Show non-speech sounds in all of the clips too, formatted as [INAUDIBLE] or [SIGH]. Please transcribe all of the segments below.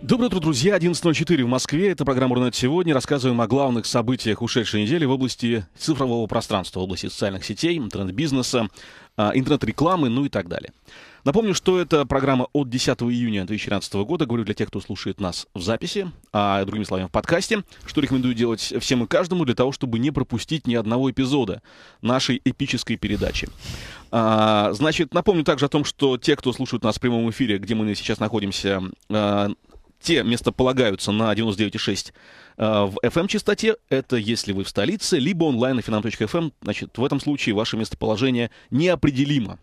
Доброе утро, друзья. 11.04 в Москве. Это программа «Рунет сегодня». Рассказываем о главных событиях ушедшей недели в области цифрового пространства, в области социальных сетей, интернет-бизнеса, а, интернет-рекламы, ну и так далее. Напомню, что это программа от 10 июня 2013 года. Говорю для тех, кто слушает нас в записи, а другими словами в подкасте, что рекомендую делать всем и каждому для того, чтобы не пропустить ни одного эпизода нашей эпической передачи. А, значит, напомню также о том, что те, кто слушает нас в прямом эфире, где мы сейчас находимся, а, те места полагаются на 99,6 э, в FM-частоте. Это если вы в столице, либо онлайн на finam.fm. Эм. Значит, в этом случае ваше местоположение неопределимо.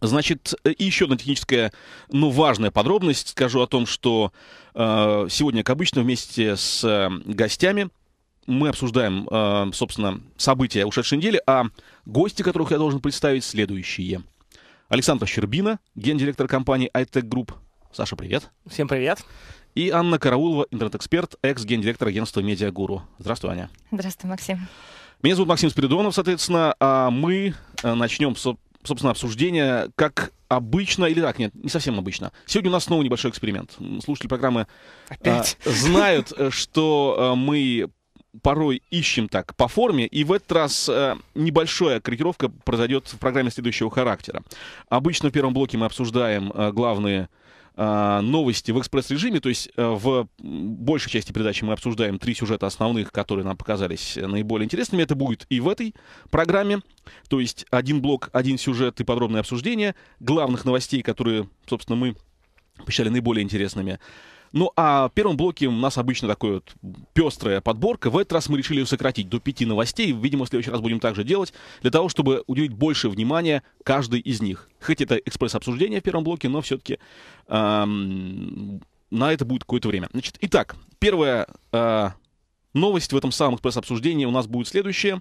Значит, э, и еще одна техническая, но ну, важная подробность. Скажу о том, что э, сегодня, как обычно, вместе с э, гостями мы обсуждаем, э, собственно, события ушедшей недели, а гости, которых я должен представить, следующие. Александр Щербина, гендиректор компании iTech Group – Саша, привет. Всем привет. И Анна Караулова, интернет-эксперт, экс-гендиректор агентства «Медиагуру». Здравствуй, Аня. Здравствуй, Максим. Меня зовут Максим Спиридонов, соответственно, а мы э, начнем, собственно, обсуждение, как обычно, или так, нет, не совсем обычно. Сегодня у нас снова небольшой эксперимент. Слушатели программы а, Опять? А, [LAUGHS] знают, э, что э, мы порой ищем так по форме, и в этот раз э, небольшая корректировка произойдет в программе следующего характера. Обычно в первом блоке мы обсуждаем э, главные э, Э, новости в экспресс-режиме, то есть э, в большей части передачи мы обсуждаем три сюжета основных, которые нам показались э, наиболее интересными. Это будет и в этой программе, то есть один блок, один сюжет и подробное обсуждение главных новостей, которые, собственно, мы посчитали наиболее интересными. Ну а в первом блоке у нас обычно такая вот пестрая подборка. В этот раз мы решили ее сократить до пяти новостей. Видимо, в следующий раз будем также делать, для того, чтобы уделить больше внимания каждой из них. Хоть это экспресс-обсуждение в первом блоке, но все-таки эм, на это будет какое-то время. Значит, итак, первая э, новость в этом самом экспресс-обсуждении у нас будет следующая.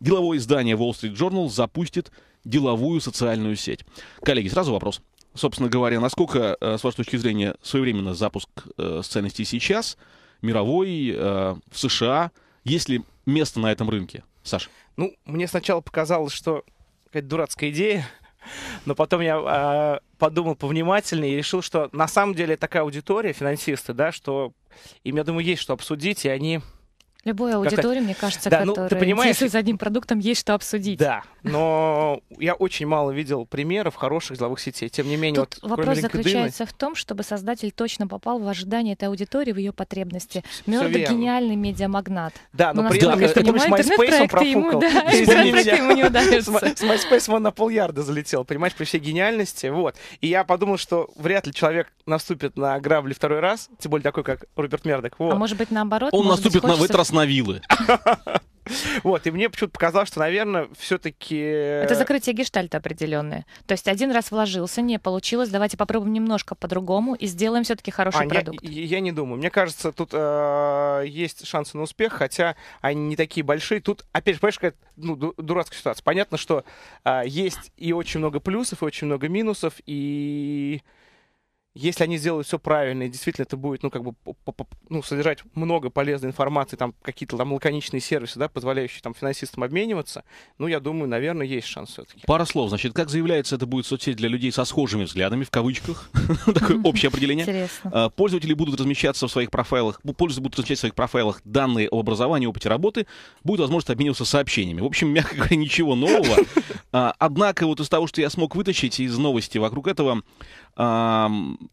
Деловое издание Wall Street Journal запустит деловую социальную сеть. Коллеги, сразу вопрос собственно говоря, насколько, э, с вашей точки зрения, своевременно запуск социальной э, сети сейчас, мировой, э, в США, есть ли место на этом рынке, Саша? Ну, мне сначала показалось, что какая-то дурацкая идея, но потом я э, подумал повнимательнее и решил, что на самом деле такая аудитория, финансисты, да, что им, я думаю, есть что обсудить, и они Любой аудитории, мне кажется, да, ну, ты понимаешь, с одним продуктом, есть что обсудить. Да, но я очень мало видел примеров хороших деловых сетей. Тем не менее, Тут вот, вопрос LinkedIn... заключается в том, чтобы создатель точно попал в ожидание этой аудитории, в ее потребности. Мёрдо гениальный медиамагнат. Да, но, ну, но при этом, да, ты думаешь, MySpace он профукал. Ему, да, [LAUGHS] ему не С MySpace он на полярда залетел, понимаешь, при всей гениальности. Вот. И я подумал, что вряд ли человек наступит на грабли второй раз, тем более такой, как Роберт Мердок. Вот. А может быть, наоборот? Он наступит на этот Сновилы. [LAUGHS] Вот, и мне почему-то показалось, что, наверное, все-таки... Э, Это закрытие гештальта определенное. То есть один раз вложился, не получилось, давайте попробуем немножко по-другому и сделаем все-таки хороший а, продукт. Я, я не думаю. Мне кажется, тут э, есть шансы на успех, хотя они не такие большие. Тут, опять же, понимаешь, какая ну, дурацкая ситуация. Понятно, что э, есть и очень много плюсов, и очень много минусов, и если они сделают все правильно, и действительно это будет, ну, как бы, ну, содержать много полезной информации, там, какие-то там лаконичные сервисы, да, позволяющие там финансистам обмениваться, ну, я думаю, наверное, есть шанс все-таки. Пара слов, значит, как заявляется, это будет соцсеть для людей со схожими взглядами, в кавычках, [LAUGHS] такое общее определение. Интересно. А, пользователи будут размещаться в своих профайлах, пользователи будут размещать в своих профайлах данные об образовании, опыте работы, будет возможность обмениваться сообщениями. В общем, [LAUGHS] мягко говоря, ничего нового. А, однако, вот из того, что я смог вытащить из новости вокруг этого,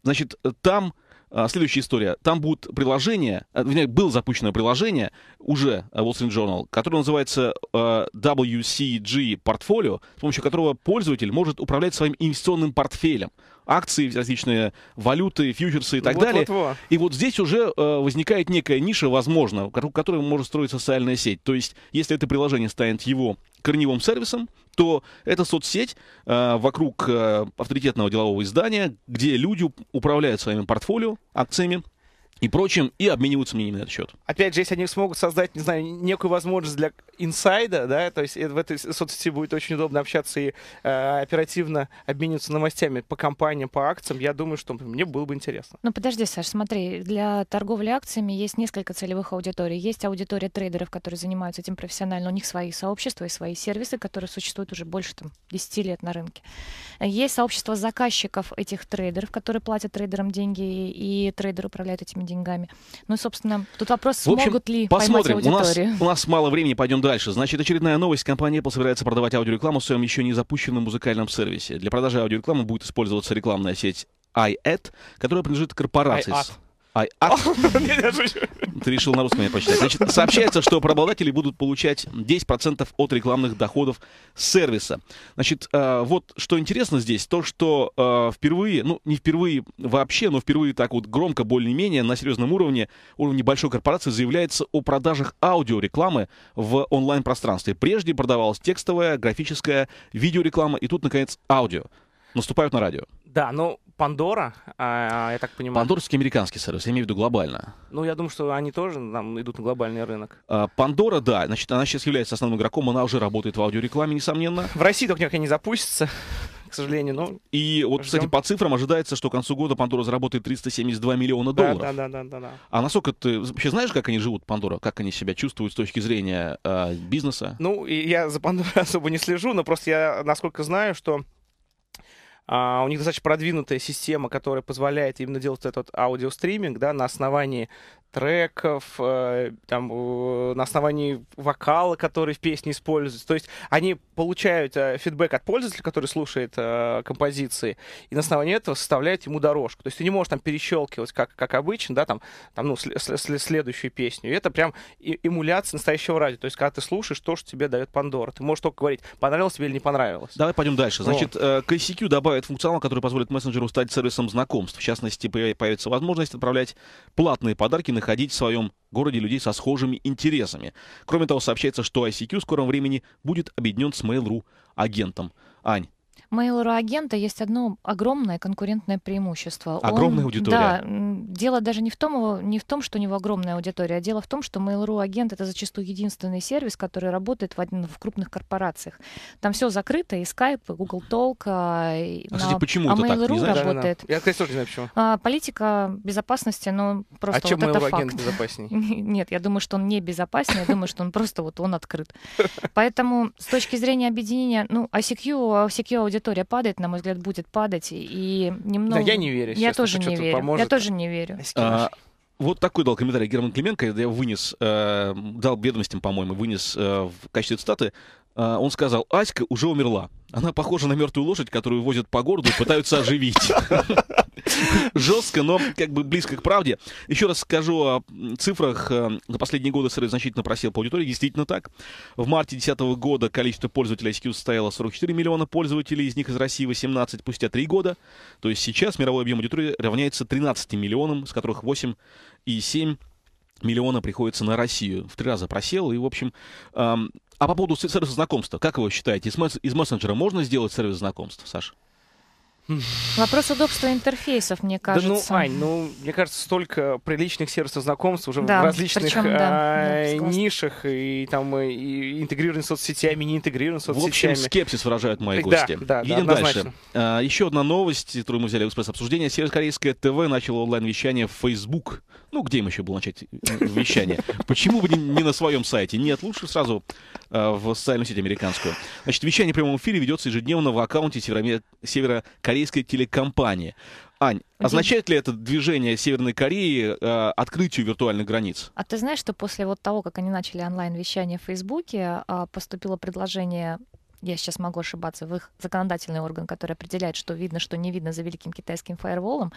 значит, там а, следующая история. Там будет приложение, э, вернее, было запущено приложение уже э, Wall Street Journal, которое называется э, WCG Portfolio, с помощью которого пользователь может управлять своим инвестиционным портфелем. Акции, различные валюты, фьючерсы и так вот, далее. Вот, вот. И вот здесь уже возникает некая ниша, возможно, в которой может строить социальная сеть. То есть, если это приложение станет его корневым сервисом, что это соцсеть э, вокруг э, авторитетного делового издания, где люди управляют своими портфолио, акциями, и прочим, и обмениваются мнениями на этот счет. Опять же, если они смогут создать, не знаю, некую возможность для инсайда, да, то есть э, в этой соцсети будет очень удобно общаться и э, оперативно обмениваться новостями по компаниям, по акциям, я думаю, что мне было бы интересно. Ну подожди, Саш, смотри, для торговли акциями есть несколько целевых аудиторий. Есть аудитория трейдеров, которые занимаются этим профессионально, у них свои сообщества и свои сервисы, которые существуют уже больше там, 10 лет на рынке. Есть сообщество заказчиков этих трейдеров, которые платят трейдерам деньги, и трейдеры управляет этими деньгами. Ну и, собственно, тут вопрос, в общем, ли посмотрим. поймать аудиторию. У нас, у нас мало времени, пойдем дальше. Значит, очередная новость. Компания Apple собирается продавать аудиорекламу в своем еще не запущенном музыкальном сервисе. Для продажи аудиорекламы будет использоваться рекламная сеть iAd, которая принадлежит корпорации. I-Ad. Ай, а... а? [LAUGHS] Ты решил на русском меня почитать. Значит, сообщается, что правообладатели будут получать 10% от рекламных доходов сервиса. Значит, э, вот что интересно здесь, то, что э, впервые, ну, не впервые вообще, но впервые так вот громко, более-менее, на серьезном уровне, уровне большой корпорации заявляется о продажах аудиорекламы в онлайн-пространстве. Прежде продавалась текстовая, графическая, видеореклама, и тут, наконец, аудио. Наступают на радио. Да, но ну, Пандора, а, я так понимаю. Пандорский американский сервис, я имею в виду глобально. Ну, я думаю, что они тоже там идут на глобальный рынок. А, Пандора, да, значит, она сейчас является основным игроком, она уже работает в аудиорекламе, несомненно. В России только никак не запустится [LAUGHS] к сожалению. Но и вот, ждем. кстати, по цифрам ожидается, что к концу года Пандора заработает 372 миллиона долларов. Да, да, да, да, да. А насколько ты вообще знаешь, как они живут, Пандора? Как они себя чувствуют с точки зрения э, бизнеса? Ну, я за Пандорой [LAUGHS] особо не слежу, но просто я, насколько знаю, что а, у них достаточно продвинутая система, которая позволяет именно делать этот аудиостриминг да, на основании треков, э, там, на основании вокала, который в песне используется. То есть они получают э, фидбэк от пользователя, который слушает э, композиции, и на основании этого составляют ему дорожку. То есть ты не можешь там перещелкивать, как, как обычно, да, там, там ну, сл- сл- следующую песню. И это прям эмуляция настоящего радио. То есть когда ты слушаешь то, что тебе дает Пандора, ты можешь только говорить, понравилось тебе или не понравилось. Давай пойдем дальше. Значит, вот. к ICQ добавят добавит функционал, который позволит мессенджеру стать сервисом знакомств. В частности, появится возможность отправлять платные подарки, находить в своем городе людей со схожими интересами. Кроме того, сообщается, что ICQ в скором времени будет объединен с Mail.ru агентом. Ань, Mail.ru агента есть одно огромное конкурентное преимущество. Огромная Он, аудитория. Да, дело даже не в, том, не в том, что у него огромная аудитория, а дело в том, что Mail.ru агент это зачастую единственный сервис, который работает в, один, в крупных корпорациях. Там все закрыто, и Skype, и Google Talk. а а, на, кстати, почему а это Mail.ru так? работает. Да, да, да. Я, кстати, тоже не знаю, почему. А, политика безопасности, но ну, просто а чем вот это агент безопаснее? [LAUGHS] Нет, я думаю, что он не безопаснее, я думаю, что он просто вот он открыт. [LAUGHS] Поэтому с точки зрения объединения, ну, ICQ, ICQ аудитория аудитория падает, на мой взгляд, будет падать. И немного... Да, я не верю. Я тоже не верю. Поможет. Я тоже не верю. А, вот такой дал комментарий Герман Клименко, я вынес, э, дал бедностям, по-моему, вынес э, в качестве цитаты. Э, он сказал, Аська уже умерла. Она похожа на мертвую лошадь, которую возят по городу и пытаются оживить. [LAUGHS] Жестко, но как бы близко к правде. Еще раз скажу о цифрах. Э, за последние годы сервис значительно просел по аудитории. Действительно так. В марте 2010 года количество пользователей ICQ составило 44 миллиона пользователей, из них из России 18 спустя 3 года. То есть сейчас мировой объем аудитории равняется 13 миллионам, с которых 8 и 7 миллиона приходится на Россию. В три раза просел, и, в общем... а по поводу сервиса знакомства, как вы считаете, из мессенджера можно сделать сервис знакомств, Саша? Вопрос удобства интерфейсов, мне кажется. Да, ну, Ань, ну, мне кажется, столько приличных сервисов знакомств уже да, в различных причем, да, а, нишах и там э, и интегрированы соцсетями, не интегрированы соцсетями. В общем, скепсис выражают мои гости. Да, да, Едем да, дальше. А, еще одна новость, которую мы взяли в экспресс-обсуждение. Северокорейское ТВ начало онлайн-вещание в Facebook. Ну, где им еще было начать э, вещание? Почему бы не на своем сайте? Нет, лучше сразу а, в социальную сеть американскую. Значит, вещание в прямом эфире ведется ежедневно в аккаунте северокорейского корейской телекомпании. Ань, означает ли это движение Северной Кореи э, открытию виртуальных границ? А ты знаешь, что после вот того, как они начали онлайн-вещание в Фейсбуке, э, поступило предложение я сейчас могу ошибаться, в их законодательный орган, который определяет, что видно, что не видно за великим китайским фаерволом,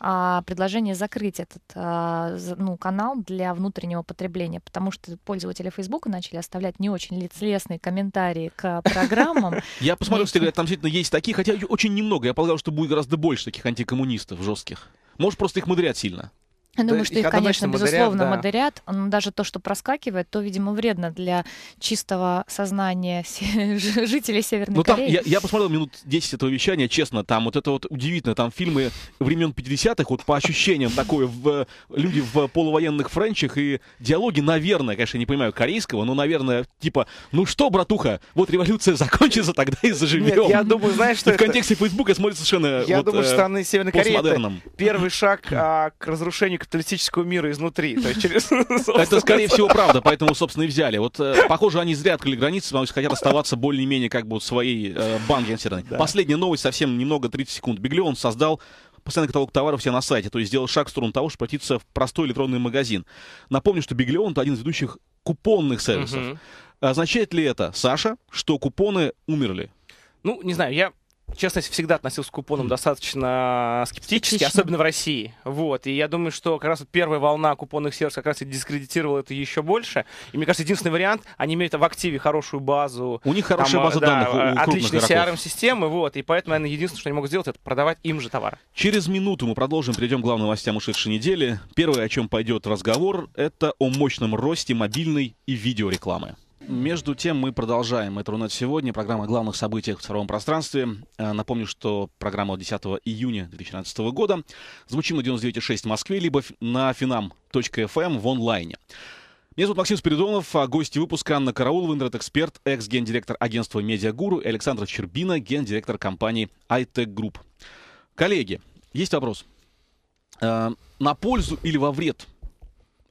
а предложение закрыть этот а, ну, канал для внутреннего потребления, потому что пользователи Фейсбука начали оставлять не очень лицлестные комментарии к программам. [LAUGHS] Я посмотрел, что там действительно есть такие, хотя очень немного. Я полагал, что будет гораздо больше таких антикоммунистов жестких. Может, просто их мудрят сильно. Я думаю, что их, конечно, безусловно, да. модерят, но даже то, что проскакивает, то, видимо, вредно для чистого сознания [LAUGHS] жителей Северной ну, Кореи. Там, я, посмотрел минут 10 этого вещания, честно, там вот это вот удивительно, там фильмы времен 50-х, вот по ощущениям такое, люди в полувоенных френчах, и диалоги, наверное, конечно, не понимаю корейского, но, наверное, типа, ну что, братуха, вот революция закончится, тогда и заживем. я думаю, знаешь, что в контексте Фейсбука смотрится совершенно Я думаю, э, что страны Северной Кореи первый шаг а, к разрушению капиталистического мира изнутри. То есть через... Это, [LAUGHS] [LAUGHS] скорее [LAUGHS] всего, правда, поэтому, собственно, и взяли. Вот, э, похоже, они зря открыли границы, потому что хотят оставаться более-менее как бы своей э, банки инсерной. Последняя новость, совсем немного, 30 секунд. Беглеон создал постоянный каталог товаров все на сайте, то есть сделал шаг в сторону того, чтобы обратиться в простой электронный магазин. Напомню, что Биглеон — это один из ведущих купонных сервисов. Угу. Означает ли это, Саша, что купоны умерли? Ну, не знаю, я Честно, частности, всегда относился к купонам достаточно скептически, Скептично. особенно в России. Вот. И я думаю, что как раз вот первая волна купонных сервисов как раз и дискредитировала это еще больше. И мне кажется, единственный вариант, они имеют в активе хорошую базу. У них хорошая там, база да, данных. У отличные CRM-системы. Вот. И поэтому, наверное, единственное, что они могут сделать, это продавать им же товар. Через минуту мы продолжим, перейдем к главным новостям ушедшей недели. Первое, о чем пойдет разговор, это о мощном росте мобильной и видеорекламы. Между тем мы продолжаем это «Рунет сегодня». Программа о главных событиях в цифровом пространстве. Э, напомню, что программа 10 июня 2019 года звучит на 99.6 в Москве, либо на finam.fm в онлайне. Меня зовут Максим Спиридонов, а гости выпуска Анна Караулова, интернет-эксперт, экс-гендиректор агентства «Медиагуру» и Александр Щербина, гендиректор компании iTech групп Коллеги, есть вопрос. Э, на пользу или во вред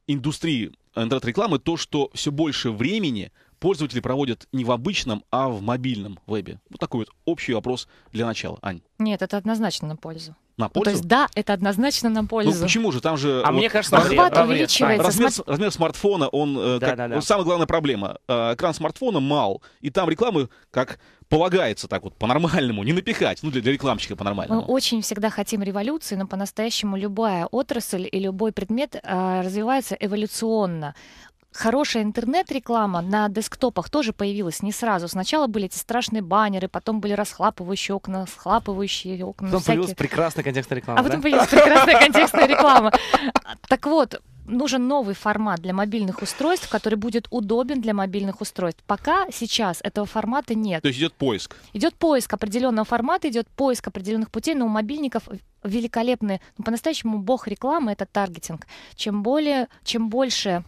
индустрии интернет-рекламы то, что все больше времени – пользователи проводят не в обычном, а в мобильном вебе? Вот такой вот общий вопрос для начала, Ань. Нет, это однозначно на пользу. На пользу? Ну, то есть да, это однозначно на ну, пользу. Ну почему же? Там же... А вот, мне кажется, охват вред. увеличивается. Размер, смарт... размер смартфона, он... Э, да, как, да, да. Вот самая главная проблема. А, экран смартфона мал, и там рекламы как полагается так вот по-нормальному, не напихать, ну для, для рекламщика по-нормальному. Мы очень всегда хотим революции, но по-настоящему любая отрасль и любой предмет э, развивается эволюционно хорошая интернет-реклама на десктопах тоже появилась не сразу. Сначала были эти страшные баннеры, потом были расхлапывающие окна, схлапывающие окна. Потом всякие. появилась прекрасная контекстная реклама. А да? появилась прекрасная контекстная реклама. Так вот, нужен новый формат для мобильных устройств, который будет удобен для мобильных устройств. Пока сейчас этого формата нет. То есть идет поиск. Идет поиск определенного формата, идет поиск определенных путей, но у мобильников великолепны. Ну, по-настоящему бог рекламы это таргетинг. Чем более, чем больше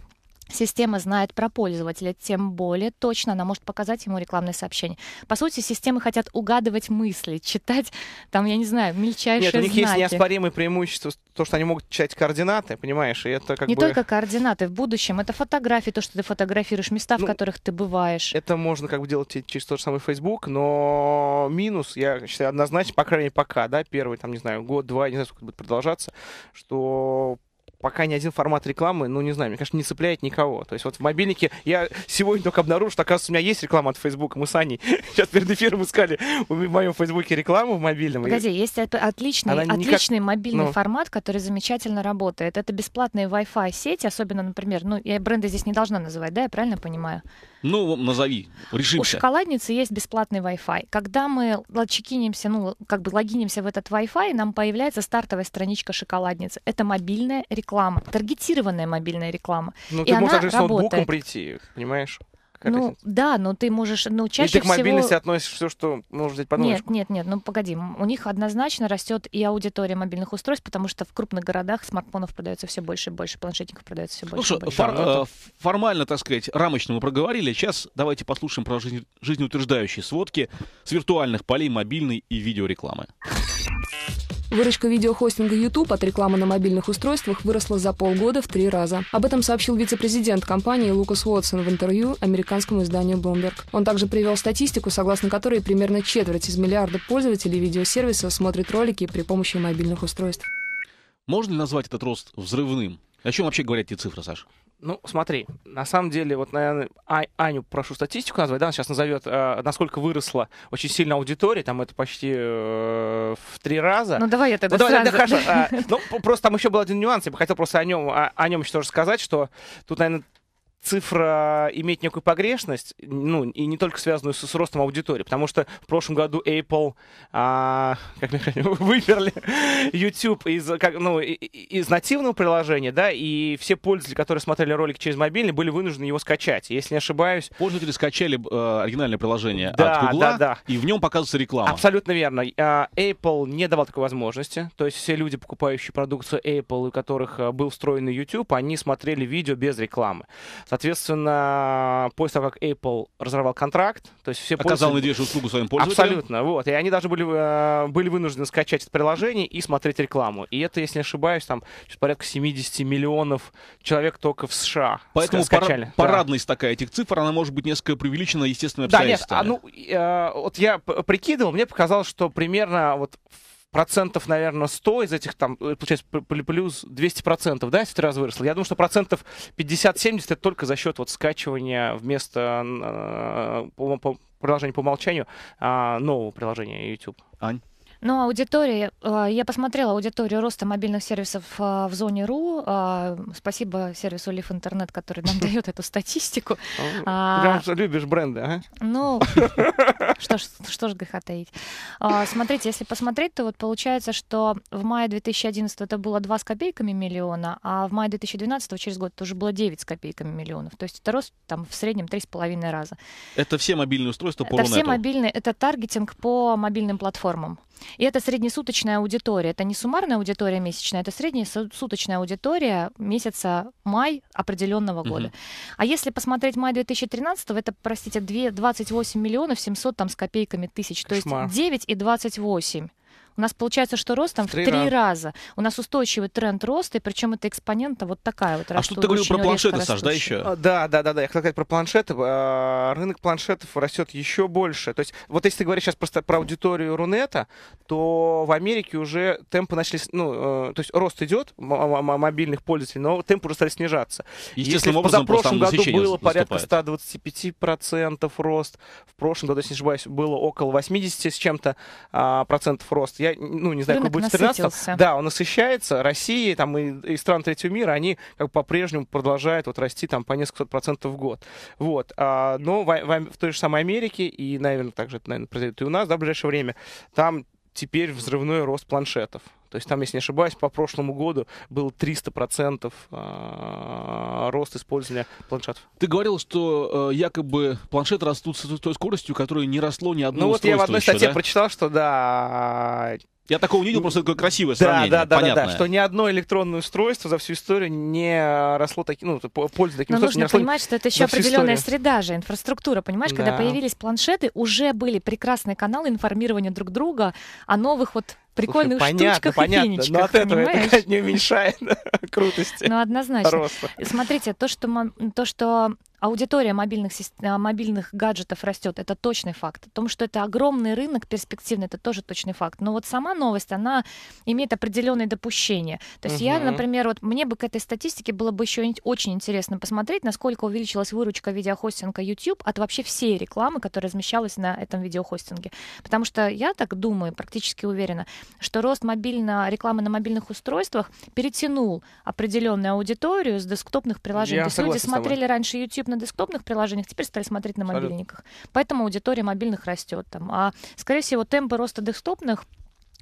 Система знает про пользователя, тем более точно она может показать ему рекламное сообщение. По сути, системы хотят угадывать мысли, читать, там, я не знаю, мельчайшие Нет, у них знаки. есть неоспоримые преимущества, то, что они могут читать координаты, понимаешь, и это как не бы... Не только координаты, в будущем это фотографии, то, что ты фотографируешь, места, ну, в которых ты бываешь. Это можно как бы делать через тот же самый Facebook, но минус, я считаю, однозначно, по крайней мере, пока, да, первый, там, не знаю, год-два, не знаю, сколько будет продолжаться, что пока ни один формат рекламы, ну, не знаю, мне, кажется, не цепляет никого. То есть вот в мобильнике я сегодня только обнаружил, что, оказывается, у меня есть реклама от Фейсбука. Мы с Аней [LAUGHS] сейчас перед эфиром искали в моем Фейсбуке рекламу в мобильном. Погоди, есть отличный, Она отличный никак... мобильный ну... формат, который замечательно работает. Это бесплатные Wi-Fi сети, особенно, например, ну, я бренды здесь не должна называть, да, я правильно понимаю? Ну, назови, решимся. У шоколадницы есть бесплатный Wi-Fi. Когда мы чекинимся, ну, как бы логинимся в этот Wi-Fi, нам появляется стартовая страничка шоколадницы. Это мобильная реклама реклама, таргетированная мобильная реклама. Ну, и ты она можешь даже с ноутбуком прийти, понимаешь? Как ну, разница? да, но ты можешь, ну, чаще и ты всего... к мобильности всего... относишь все, что можно взять под Нет, нет, нет, ну, погоди, у них однозначно растет и аудитория мобильных устройств, потому что в крупных городах смартфонов продается все больше и больше, планшетников продается все больше Слушай, больше. Фор- да, э, формально, так сказать, рамочно мы проговорили, сейчас давайте послушаем про жизнь... жизнеутверждающие сводки с виртуальных полей мобильной и видеорекламы. Выручка видеохостинга YouTube от рекламы на мобильных устройствах выросла за полгода в три раза. Об этом сообщил вице-президент компании Лукас Уотсон в интервью американскому изданию Bloomberg. Он также привел статистику, согласно которой примерно четверть из миллиарда пользователей видеосервиса смотрит ролики при помощи мобильных устройств. Можно ли назвать этот рост взрывным? О чем вообще говорят эти цифры, Саша? Ну, смотри, на самом деле, вот, наверное, а, Аню прошу статистику назвать, да, она сейчас назовет, э, насколько выросла очень сильно аудитория, там это почти э, в три раза. Ну, давай я ну, тогда ну, давай, сразу. Да, хорошо. А, ну, просто там еще был один нюанс, я бы хотел просто о нем, о, о нем еще тоже сказать, что тут, наверное, цифра иметь некую погрешность, ну, и не только связанную с, с ростом аудитории, потому что в прошлом году Apple, а, как мне кажется [LAUGHS] выперли YouTube из, как, ну, из нативного приложения, да, и все пользователи, которые смотрели ролик через мобильный, были вынуждены его скачать, если не ошибаюсь. Пользователи скачали э, оригинальное приложение да, от Google, да, да. и в нем показывается реклама. Абсолютно верно. А, Apple не давал такой возможности, то есть все люди, покупающие продукцию Apple, у которых э, был встроенный YouTube, они смотрели видео без рекламы. Соответственно, после того, как Apple разорвал контракт, то есть все Оказал надежду услугу своим пользователям. Абсолютно, вот. И они даже были, э, были вынуждены скачать это приложение и смотреть рекламу. И это, если не ошибаюсь, там порядка 70 миллионов человек только в США Поэтому скачали. Пар- парадность да. такая этих цифр, она может быть несколько преувеличена естественными обстоятельствами. Да, нет, а, ну, э, вот я прикидывал, мне показалось, что примерно вот в процентов, наверное, 100 из этих там, э, получается, плюс 200 процентов, да, если ты раза выросло. Я думаю, что процентов 50-70 это только за счет вот скачивания вместо э, по, по, приложения по умолчанию э, нового приложения YouTube. Ань? Но аудитория, э, я посмотрела аудиторию роста мобильных сервисов э, в зоне РУ. Э, спасибо сервису Лиф Интернет, который нам [LAUGHS] дает эту статистику. А, Потому любишь бренды, а? Ну, [LAUGHS] что ж, что ж греха таить. А, смотрите, если посмотреть, то вот получается, что в мае 2011 это было 2 с копейками миллиона, а в мае 2012 через год это уже было 9 с копейками миллионов. То есть это рост там в среднем 3,5 раза. Это все мобильные устройства по Это все мобильные, это таргетинг по мобильным платформам. И это среднесуточная аудитория. Это не суммарная аудитория месячная, это среднесуточная аудитория месяца май определенного года. Угу. А если посмотреть май 2013, это, простите, 28 миллионов 700 там с копейками тысяч. Кошмар. То есть 9 и 28. У нас получается, что рост там в три, три раза. раза. У нас устойчивый тренд роста, и причем это экспонента вот такая вот. А что ты говорил про планшеты, Саш, да, еще? А, да, да, да, да. Я хотел сказать про планшеты. А, рынок планшетов растет еще больше. То есть, вот если ты говоришь сейчас просто про аудиторию Рунета, то в Америке уже темпы начали, ну, э, то есть рост идет мобильных пользователей, но темпы уже стали снижаться. если образом, в прошлом году было наступает. порядка 125% рост, в прошлом году, если не ошибаюсь, было около 80 с чем-то а, процентов рост. Я я ну, не знаю, Рынок какой будет 13 Да, он насыщается. Россия там, и, и страны третьего мира, они как по-прежнему продолжают вот, расти там, по несколько процентов в год. Вот. А, но в, в, в той же самой Америке, и, наверное, также это, наверное, произойдет и у нас да, в ближайшее время, там теперь взрывной рост планшетов. То есть там, если не ошибаюсь, по прошлому году был 300% а, рост использования планшетов. Ты говорил, что э, якобы планшеты растут с той скоростью, которой не росло ни одно Ну вот я в одной статье да? прочитал, что да, я такого не видел, просто такое красивое да, сравнение. Да, да, понятное. да, да, что ни одно электронное устройство за всю историю не росло таким, ну, пользу таким Но нужно росло понимать, что это еще определенная среда же, инфраструктура, понимаешь? Да. Когда появились планшеты, уже были прекрасные каналы информирования друг друга о новых вот прикольных Слушай, штучках понятно, и финичках, но от этого понимаешь? это не уменьшает [LAUGHS] крутости. Ну, однозначно. Роста. Смотрите, то, что, то, что Аудитория мобильных, э, мобильных гаджетов растет, это точный факт. О том, что это огромный рынок перспективный, это тоже точный факт. Но вот сама новость, она имеет определенные допущения. То есть угу. я, например, вот мне бы к этой статистике было бы еще очень интересно посмотреть, насколько увеличилась выручка видеохостинга YouTube от вообще всей рекламы, которая размещалась на этом видеохостинге. Потому что я так думаю, практически уверена, что рост мобильно, рекламы на мобильных устройствах перетянул определенную аудиторию с десктопных приложений. Я То есть люди смотрели раньше YouTube на десктопных приложениях, теперь стали смотреть на мобильниках. Поэтому аудитория мобильных растет. Там. А, скорее всего, темпы роста десктопных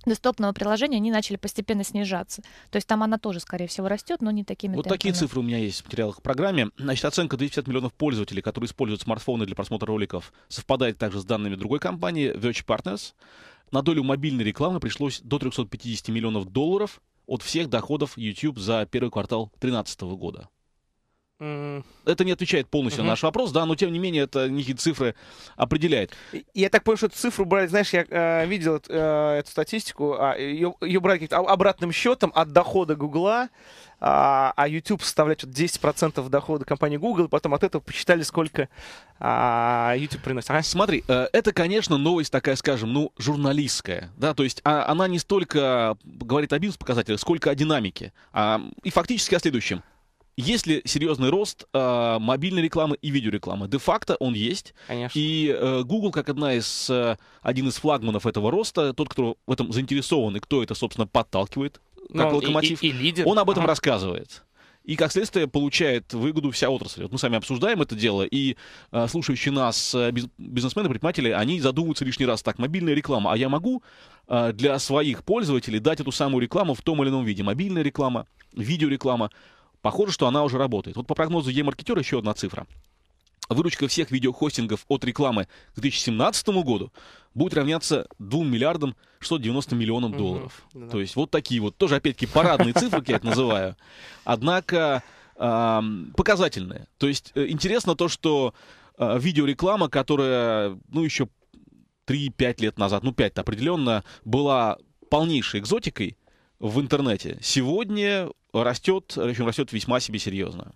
десктопного приложения, они начали постепенно снижаться. То есть там она тоже, скорее всего, растет, но не такими Вот темпами. такие цифры у меня есть в материалах к программе. Значит, оценка 250 миллионов пользователей, которые используют смартфоны для просмотра роликов, совпадает также с данными другой компании Verge Partners. На долю мобильной рекламы пришлось до 350 миллионов долларов от всех доходов YouTube за первый квартал 2013 года. Это не отвечает полностью угу. на наш вопрос, да, но тем не менее это некие цифры определяет. Я так понял, что цифру брали, знаешь, я э, видел э, эту статистику, а, ее, ее брали обратным счетом от дохода Гугла, а, а YouTube составляет 10% дохода компании Google, и потом от этого посчитали, сколько а, YouTube приносит. Ага. Смотри, э, это, конечно, новость такая, скажем, ну, журналистская, да, то есть а, она не столько говорит о бизнес-показателях, сколько о динамике, а, и фактически о следующем – есть ли серьезный рост э, мобильной рекламы и видеорекламы? Де-факто он есть. Конечно. И э, Google, как одна из, э, один из флагманов этого роста, тот, кто в этом заинтересован и кто это, собственно, подталкивает, Но как ну, локомотив, и, и, и лидер. он об этом ага. рассказывает. И, как следствие, получает выгоду вся отрасль. Вот мы сами обсуждаем это дело, и э, слушающие нас э, бизнесмены, предприниматели, они задумываются лишний раз. Так, мобильная реклама, а я могу э, для своих пользователей дать эту самую рекламу в том или ином виде? Мобильная реклама, видеореклама — Похоже, что она уже работает. Вот по прогнозу Е-маркетера еще одна цифра. Выручка всех видеохостингов от рекламы к 2017 году будет равняться 2 миллиардам 690 миллионам долларов. Угу, да. То есть вот такие вот, тоже опять-таки парадные цифры, я их называю. Однако показательные. То есть э, интересно то, что э, видеореклама, которая, ну, еще 3-5 лет назад, ну, 5 определенно, была полнейшей экзотикой в интернете. Сегодня растет, причем растет весьма себе серьезно.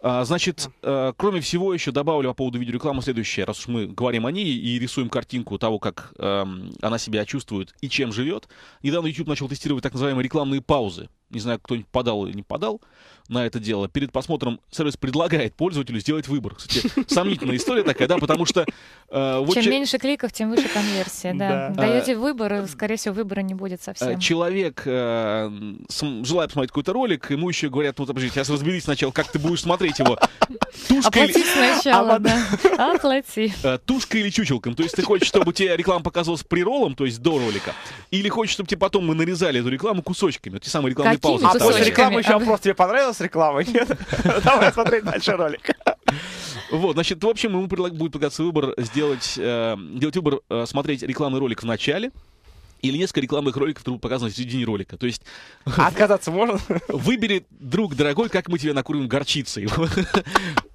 А, значит, э, кроме всего, еще добавлю по поводу видеорекламы следующее. Раз уж мы говорим о ней и рисуем картинку того, как эм, она себя чувствует и чем живет. Недавно YouTube начал тестировать так называемые рекламные паузы не знаю, кто-нибудь подал или не подал на это дело, перед просмотром сервис предлагает пользователю сделать выбор. Кстати, [LAUGHS] сомнительная история такая, да, потому что... Э, вот чем че... меньше кликов, тем выше конверсия, да. да. Даете э, выбор, скорее всего, выбора не будет э, совсем. Человек, э, см, посмотреть какой-то ролик, ему еще говорят, ну, подожди, сейчас разберись сначала, как ты будешь смотреть его. [LAUGHS] Тушкой Оплати или... сначала, а, да. [LAUGHS] Оплати. Э, тушкой или чучелком. То есть ты хочешь, чтобы тебе реклама показывалась при приролом, то есть до ролика, или хочешь, чтобы тебе потом мы нарезали эту рекламу кусочками, вот те самые рекламные Такими паузы. А после рекламы еще вопрос, тебе понравилась реклама? [LAUGHS] Нет? Давай смотреть дальше ролик. Вот, значит, в общем, ему будет предлагаться выбор сделать, э, делать выбор э, смотреть рекламный ролик в начале или несколько рекламных роликов которые показаны в середине ролика. То есть... А отказаться можно? [LAUGHS] Выбери, друг дорогой, как мы тебя накурим горчицей. [LAUGHS]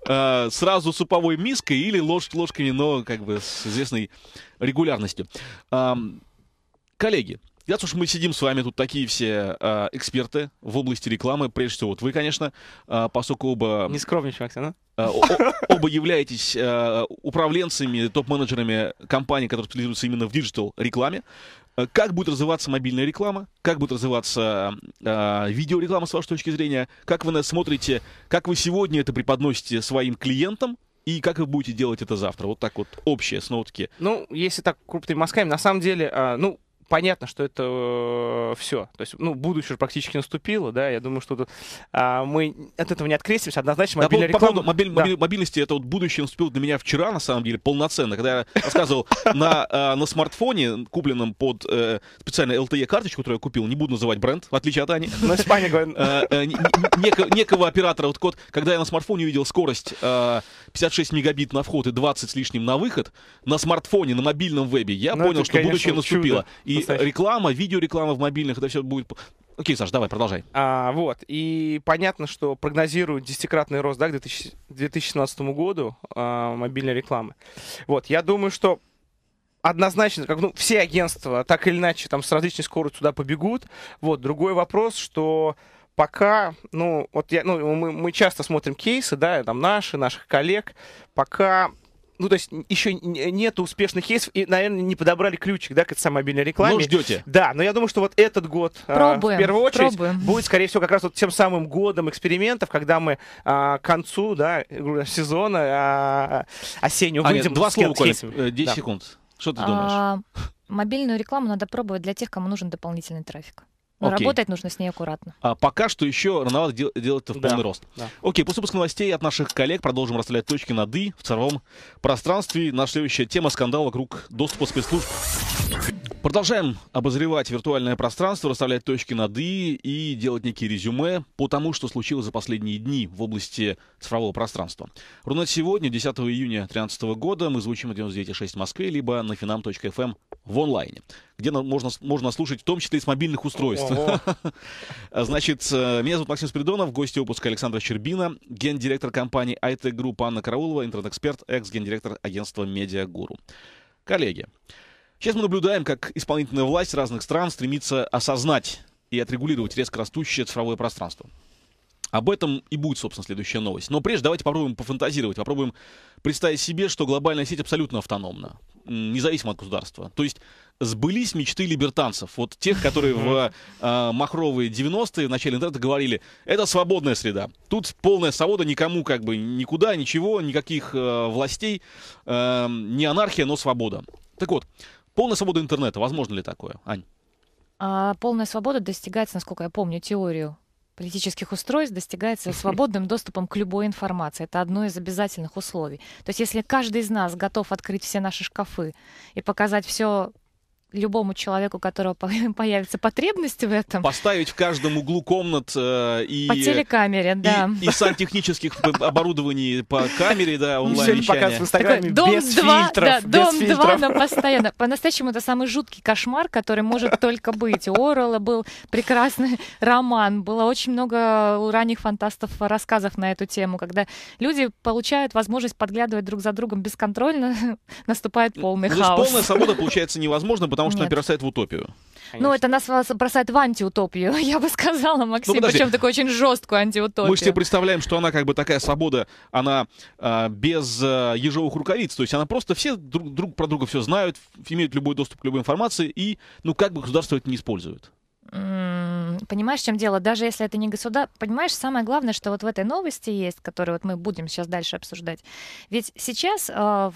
Э, сразу суповой миской или лож ложками, но как бы с известной регулярностью. Коллеги, Раз уж мы сидим с вами тут такие все э, эксперты в области рекламы, прежде всего вот вы, конечно, э, поскольку оба... Не скромничай, Оксана. Ну. оба являетесь а, управленцами, топ-менеджерами компаний, которые специализируются именно в диджитал-рекламе. Как будет развиваться мобильная реклама? Как будет развиваться э, видеореклама с вашей точки зрения? Как вы нас смотрите? Как вы сегодня это преподносите своим клиентам? И как вы будете делать это завтра? Вот так вот общее, снова-таки. Ну, если так крупными мазками, на самом деле, э, ну, понятно, что это э, все. То есть, ну, будущее уже практически наступило, да, я думаю, что тут, а, мы от этого не открестимся, однозначно да, мобильная по, реклама... мобиль, да. мобиль, мобильности, это вот будущее наступило для меня вчера, на самом деле, полноценно, когда я рассказывал [LAUGHS] на, э, на смартфоне, купленном под э, специальную LTE-карточку, которую я купил, не буду называть бренд, в отличие от Ани. на испании говорит... Некого оператора, вот код, когда я на смартфоне увидел скорость 56 э, мегабит на вход и 20 с лишним на выход, на смартфоне, на мобильном вебе, я ну, понял, что будущее наступило. И ну, реклама, видеореклама в мобильных, это все будет... Окей, Саш, давай, продолжай. А, вот, и понятно, что прогнозируют десятикратный рост да, к 2000, 2017 году а, мобильной рекламы. Вот, я думаю, что однозначно, как, ну, все агентства так или иначе там с различной скоростью туда побегут. Вот, другой вопрос, что пока, ну, вот я, ну, мы, мы часто смотрим кейсы, да, там наши, наших коллег, пока ну, то есть еще нет успешных кейсов, и, наверное, не подобрали ключик, да, к этой самой мобильной рекламе. Ну, ждете. Да, но я думаю, что вот этот год а, пробуем, а, в первую очередь пробуем. будет, скорее всего, как раз вот тем самым годом экспериментов, когда мы а, к концу, да, сезона а, осеннего а, выйдем. Нет, два слова, Коля, 10 э, да. секунд. Что ты а, думаешь? А, мобильную рекламу надо пробовать для тех, кому нужен дополнительный трафик. Но Окей. работать нужно с ней аккуратно. А пока что еще рановато дел делать это в да. полный рост. Да. Окей, после выпуска новостей от наших коллег продолжим расставлять точки над «и» в цифровом пространстве. Наша следующая тема — скандал вокруг доступа спецслужб. Продолжаем обозревать виртуальное пространство, расставлять точки над «и» и делать некие резюме по тому, что случилось за последние дни в области цифрового пространства. Рунет сегодня, 10 июня 2013 года, мы звучим на 99.6 в Москве, либо на finam.fm эм в онлайне, где можно, можно слушать в том числе и с мобильных устройств. [LAUGHS] Значит, э, меня зовут Максим Спиридонов, гости выпуска Александра Щербина, гендиректор компании IT Group Анна Караулова, интернет-эксперт, экс-гендиректор агентства «Медиагуру». Коллеги, Сейчас мы наблюдаем, как исполнительная власть разных стран стремится осознать и отрегулировать резко растущее цифровое пространство. Об этом и будет, собственно, следующая новость. Но прежде давайте попробуем пофантазировать, попробуем представить себе, что глобальная сеть абсолютно автономна, независимо от государства. То есть сбылись мечты либертанцев, вот тех, которые в э, махровые 90-е, в начале интернета говорили, это свободная среда, тут полная свобода, никому как бы никуда, ничего, никаких э, властей, э, не анархия, но свобода. Так вот, Полная свобода интернета, возможно ли такое, Ань? А, полная свобода достигается, насколько я помню, теорию политических устройств достигается [LAUGHS] свободным доступом к любой информации. Это одно из обязательных условий. То есть если каждый из нас готов открыть все наши шкафы и показать все любому человеку, у которого [LAUGHS] появится потребность в этом. Поставить в каждом углу комнат э, и... По телекамере, да. И, и сантехнических оборудований по камере, да, онлайн-вещания. в Такой, дом без 2, фильтров. Да, дом фильтров. 2 на постоянно. По-настоящему это самый жуткий кошмар, который может только быть. У Орелла был прекрасный [LAUGHS] роман, было очень много у ранних фантастов рассказов на эту тему, когда люди получают возможность подглядывать друг за другом бесконтрольно, [LAUGHS] наступает полный ну, хаос. Полная свобода получается невозможно, потому потому что Нет. бросает в утопию. Ну, это нас бросает в антиутопию, [LAUGHS] я бы сказала, Максим. Ну, Причем такую очень жесткую антиутопию. Мы себе представляем, что она как бы такая свобода, она э, без э, ежовых рукавиц. То есть она просто все друг, друг про друга все знают, имеют любой доступ к любой информации и, ну, как бы государство это не использует. Mm. Понимаешь, в чем дело? Даже если это не государство, Понимаешь, самое главное, что вот в этой новости есть, которую вот мы будем сейчас дальше обсуждать. Ведь сейчас э,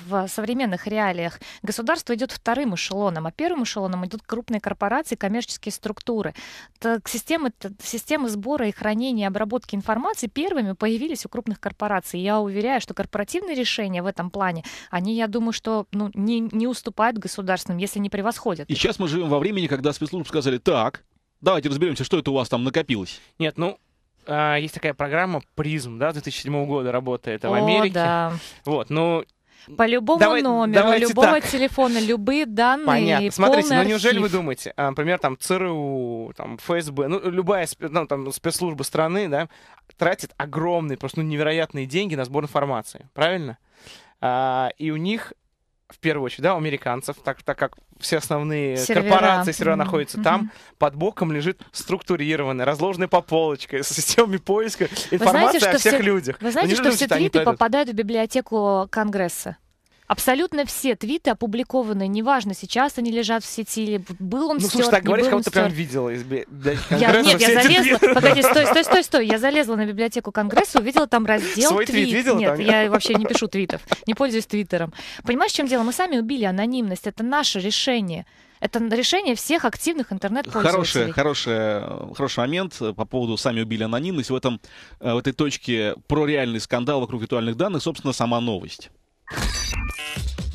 в современных реалиях государство идет вторым эшелоном, а первым эшелоном идут крупные корпорации, коммерческие структуры. Так, системы, системы сбора и хранения и обработки информации первыми появились у крупных корпораций. Я уверяю, что корпоративные решения в этом плане, они, я думаю, что ну, не, не уступают государственным, если не превосходят. И сейчас мы живем во времени, когда спецслужбы сказали, так, Давайте разберемся, что это у вас там накопилось. Нет, ну, а, есть такая программа «Призм», да, 2007 года работает О, в Америке. да. Вот, ну, по любому Давай, номеру, любого так. телефона, любые данные. Понятно. Смотрите, ну неужели архив? вы думаете, а, например, там ЦРУ, там ФСБ, ну любая ну, там, спецслужба страны, да, тратит огромные, просто ну, невероятные деньги на сбор информации, правильно? А, и у них в первую очередь, да, у американцев, так, так как все основные сервера. корпорации сервера mm-hmm. находятся mm-hmm. там, под боком лежит структурированная, разложенная по полочкам, с системами поиска информации знаете, о всех все, людях. Вы знаете, что все трипы попадают в библиотеку Конгресса? Абсолютно все твиты опубликованы, неважно, сейчас они лежат в сети или был он Ну, слушай, так говоришь, кого то прям видела. Из... Я, нет, я залезла, погоди, стой, стой, стой, стой, я залезла на библиотеку Конгресса, увидела там раздел Свой твит. твит видела, нет, там? я вообще не пишу твитов, не пользуюсь твиттером. Понимаешь, в чем дело? Мы сами убили анонимность, это наше решение. Это решение всех активных интернет-пользователей. Хороший, хороший, э, хороший момент э, по поводу «сами убили анонимность». В, этом, э, в этой точке про реальный скандал вокруг виртуальных данных, собственно, сама новость.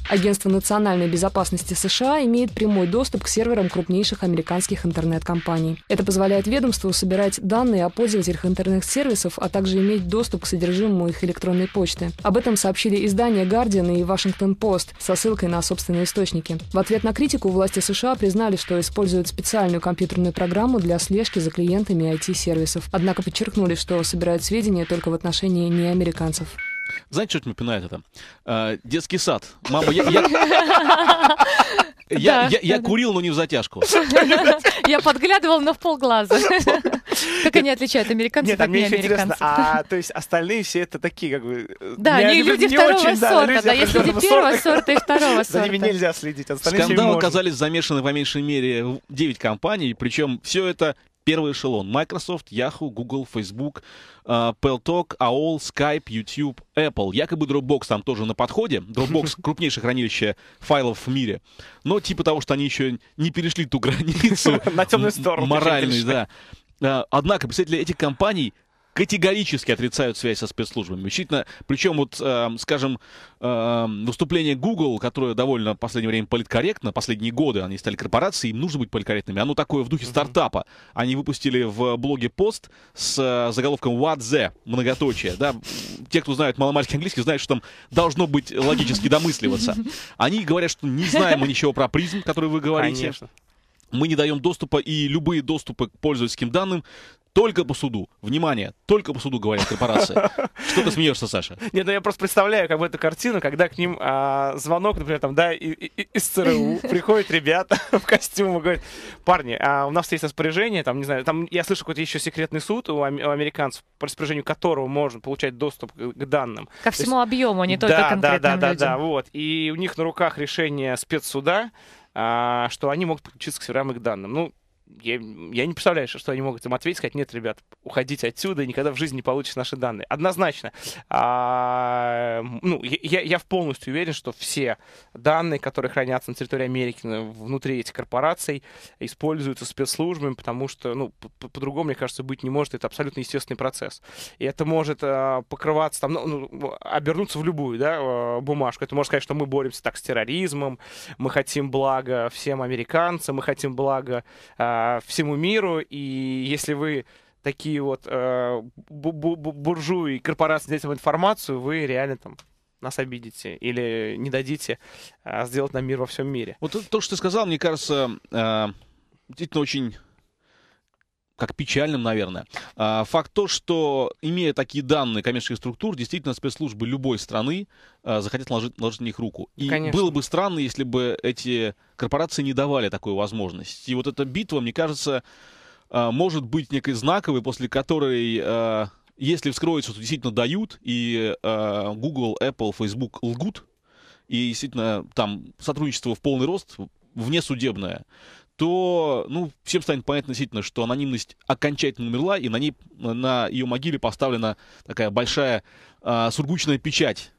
Агентство национальной безопасности США имеет прямой доступ к серверам крупнейших американских интернет-компаний. Это позволяет ведомству собирать данные о пользователях интернет-сервисов, а также иметь доступ к содержимому их электронной почты. Об этом сообщили издания Guardian и Washington Post со ссылкой на собственные источники. В ответ на критику власти США признали, что используют специальную компьютерную программу для слежки за клиентами IT-сервисов. Однако подчеркнули, что собирают сведения только в отношении неамериканцев. Знаете, что напоминает это? А, детский сад. Мама, я... я... Я, да, я, я да. курил, но не в затяжку. [LAUGHS] Я подглядывал, но в полглаза. [LAUGHS] Как они отличают американцев а от неамериканцев? А то есть остальные все это такие, как бы... Э, да, они люди второго сорта, да, есть люди первого сорта и второго сорта. За ними нельзя следить, остальные оказались замешаны по меньшей мере 9 компаний, причем все это первый эшелон. Microsoft, Yahoo, Google, Facebook, э, Peltalk, AOL, Skype, YouTube, Apple. Якобы Dropbox там тоже на подходе. Dropbox [LAUGHS] — крупнейшее хранилище файлов в мире. Но типа того, что они еще не перешли ту [LAUGHS] границу. На темную сторону. Моральную, да. Э, однако представители этих компаний категорически отрицают связь со спецслужбами. Учительно, причем вот, э, скажем, э, выступление Google, которое довольно в последнее время политкорректно, последние годы они стали корпорацией, им нужно быть политкорректными, оно такое в духе стартапа. Они выпустили в блоге пост с э, заголовком «What the?» многоточие, да. Те, кто знают маломальский английский, знают, что там должно быть логически домысливаться. Они говорят, что не знаем мы ничего про призм, который вы говорите. Конечно мы не даем доступа, и любые доступы к пользовательским данным только по суду. Внимание, только по суду говорят корпорации. [LAUGHS] Что ты смеешься, Саша? Нет, ну я просто представляю как бы эту картину, когда к ним а, звонок, например, там, да, и, и, из ЦРУ, [LAUGHS] приходят ребята [LAUGHS] в костюмах, говорят, парни, а у нас есть распоряжение, там, не знаю, там, я слышу, какой-то еще секретный суд у, американцев, по распоряжению которого можно получать доступ к данным. Ко всему есть, объему, а не да, только конкретным да, да, людям. Да, да, да, вот. И у них на руках решение спецсуда, а, что они могут подключиться к серверам и к данным. Ну, я, я не представляю, что они могут им ответить, сказать, нет, ребят, уходите отсюда, никогда в жизни не получишь наши данные. Однозначно. А, ну, я, я полностью уверен, что все данные, которые хранятся на территории Америки, внутри этих корпораций, используются спецслужбами, потому что, ну, по-другому, мне кажется, быть не может. Это абсолютно естественный процесс. И это может а, покрываться, там, ну, ну обернуться в любую, да, а, бумажку. Это можно сказать, что мы боремся так с терроризмом, мы хотим блага всем американцам, мы хотим блага а, а, всему миру, и если вы такие вот а, буржуи корпорации дадите вам информацию, вы реально там нас обидите или не дадите а, сделать нам мир во всем мире. Вот то, что ты сказал, мне кажется, э, действительно очень как печальным, наверное. А, факт то, что, имея такие данные коммерческих структур, действительно спецслужбы любой страны а, захотят ложить, ложить на них руку. И Конечно. было бы странно, если бы эти корпорации не давали такую возможность. И вот эта битва, мне кажется, а, может быть некой знаковой, после которой, если вскроется, то действительно дают, и Google, Apple, Facebook лгут, и действительно там сотрудничество в полный рост, внесудебное, то, ну, всем станет понятно относительно, что анонимность окончательно умерла, и на ней, на ее могиле поставлена такая большая э, сургучная печать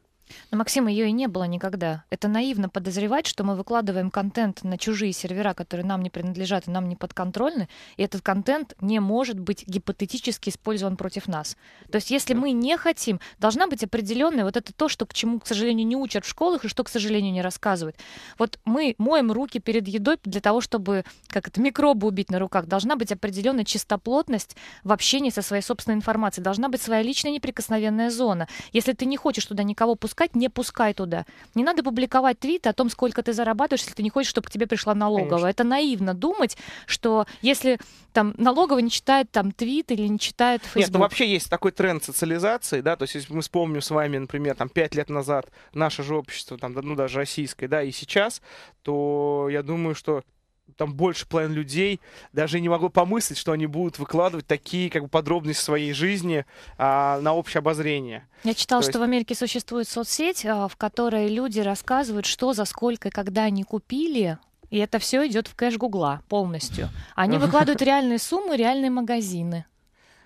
но, Максим, ее и не было никогда. Это наивно подозревать, что мы выкладываем контент на чужие сервера, которые нам не принадлежат и нам не подконтрольны, и этот контент не может быть гипотетически использован против нас. То есть, если мы не хотим, должна быть определенная вот это то, что к чему, к сожалению, не учат в школах и что, к сожалению, не рассказывают. Вот мы моем руки перед едой для того, чтобы как это микробы убить на руках. Должна быть определенная чистоплотность в общении со своей собственной информацией. Должна быть своя личная неприкосновенная зона. Если ты не хочешь туда никого пускать, пускать, не пускай туда. Не надо публиковать твит о том, сколько ты зарабатываешь, если ты не хочешь, чтобы к тебе пришла налоговая. Конечно. Это наивно думать, что если там налоговая не читает там твит или не читает Facebook. Нет, ну вообще есть такой тренд социализации, да, то есть если мы вспомним с вами, например, там пять лет назад наше же общество, там, ну даже российское, да, и сейчас, то я думаю, что там больше половины людей даже не могу помыслить, что они будут выкладывать такие как бы подробности своей жизни а, на общее обозрение. Я читал, То что в Америке существует соцсеть, а, в которой люди рассказывают, что за сколько и когда они купили, и это все идет в кэш Гугла полностью. Они выкладывают реальные суммы, реальные магазины.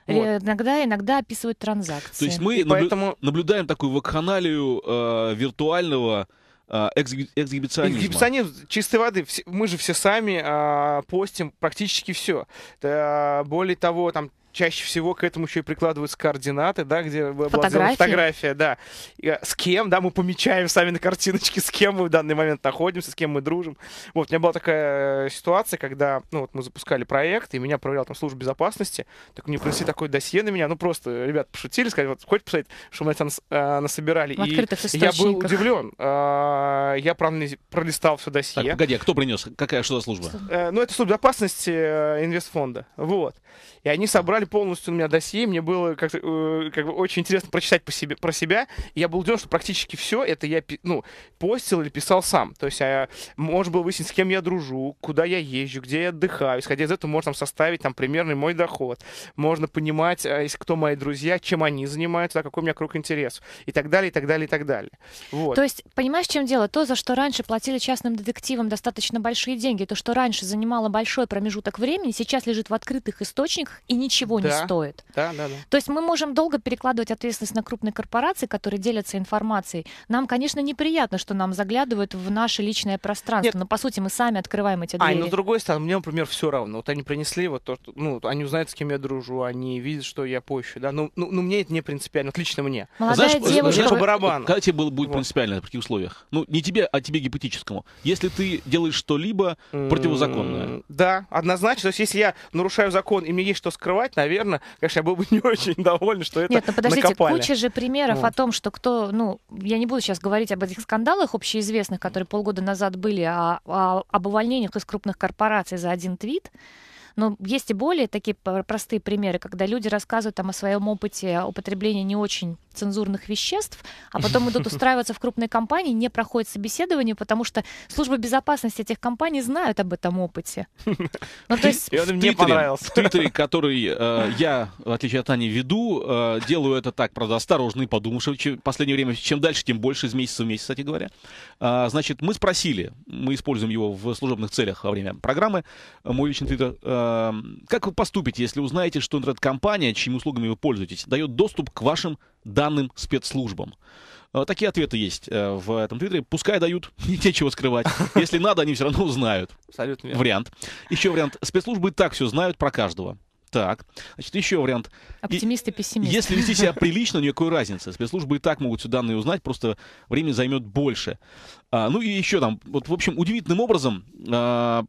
Вот. Иногда, иногда описывают транзакции. То есть мы наблю... поэтому... наблюдаем такую вакханалию э, виртуального а, Эксгиб... эксгибиционизм. чистой воды. Мы же все сами а, постим практически все. более того, там Чаще всего к этому еще и прикладываются координаты, да, где фотография, фотография да. Э, с кем, да, мы помечаем сами на картиночке, [LAUGHS] с кем мы в данный момент находимся, с кем мы дружим. Вот, у меня была такая э, ситуация, когда, ну, вот мы запускали проект, и меня проверял там служба безопасности, так мне принесли такое досье на меня, ну, просто ребят пошутили, сказали, вот, хоть посмотреть, что мы там а, э, насобирали? В и я был удивлен. А, я пролистал все досье. Так, погоди, а кто принес? Какая, что за служба? Э, ну, это служба безопасности инвестфонда. Вот. И они собрали полностью у меня досье, мне было как, э, как бы очень интересно прочитать по себе, про себя. И я был удивлен, что практически все это я ну, постил или писал сам. То есть я, а, можно было выяснить, с кем я дружу, куда я езжу, где я отдыхаю. Исходя из этого, можно там, составить там, примерный мой доход. Можно понимать, э, кто мои друзья, чем они занимаются, да, какой у меня круг интересов. И так далее, и так далее, и так далее. Вот. То есть, понимаешь, в чем дело? То, за что раньше платили частным детективам достаточно большие деньги, то, что раньше занимало большой промежуток времени, сейчас лежит в открытых источниках, и ничего ничего да. не стоит. Да, да, да. То есть мы можем долго перекладывать ответственность на крупные корпорации, которые делятся информацией. Нам, конечно, неприятно, что нам заглядывают в наше личное пространство, Нет. но по сути мы сами открываем эти ну, двери. А, но с другой стороны, мне, например, все равно. Вот они принесли вот то, что, ну, они узнают, с кем я дружу, они видят, что я пощу, да. Ну, ну, ну мне это не принципиально, вот лично мне. Молодая Знаешь, девушка... Знаешь, по Когда тебе будет вот. принципиально, при каких условиях? Ну, не тебе, а тебе гипотетическому. Если ты делаешь что-либо противозаконное. Да, однозначно. То есть если я нарушаю закон и мне есть что скрывать, наверное, конечно, я был бы не очень доволен, что это Нет, ну подождите, накопали. куча же примеров вот. о том, что кто, ну, я не буду сейчас говорить об этих скандалах общеизвестных, которые полгода назад были, а, а об увольнениях из крупных корпораций за один твит. Но есть и более такие простые примеры, когда люди рассказывают там о своем опыте употребления не очень цензурных веществ, а потом идут [LAUGHS] устраиваться в крупные компании, не проходят собеседование, потому что службы безопасности этих компаний знают об этом опыте. Ну, то [LAUGHS] мне понравился. В Твиттере, который э, я, в отличие от Ани, веду, э, делаю это так, правда, осторожно и подумавши. В последнее время, чем дальше, тем больше, из месяца в месяц, кстати говоря. Э, значит, мы спросили, мы используем его в служебных целях во время программы, мой личный твиттер, э, Эм, как вы поступите, если узнаете, что интернет-компания, чьими услугами вы пользуетесь, дает доступ к вашим данным спецслужбам? Э, такие ответы есть э, в этом твиттере. Пускай дают, [LAUGHS] нечего скрывать. [LAUGHS] Если надо, они все равно узнают. Абсолютно верно. Вариант. Еще вариант. Спецслужбы и так все знают про каждого. Так, значит, еще вариант. Оптимист и Если вести себя [LAUGHS] прилично, никакой разницы. Спецслужбы и так могут все данные узнать, просто время займет больше. А, ну и еще там, вот, в общем, удивительным образом а,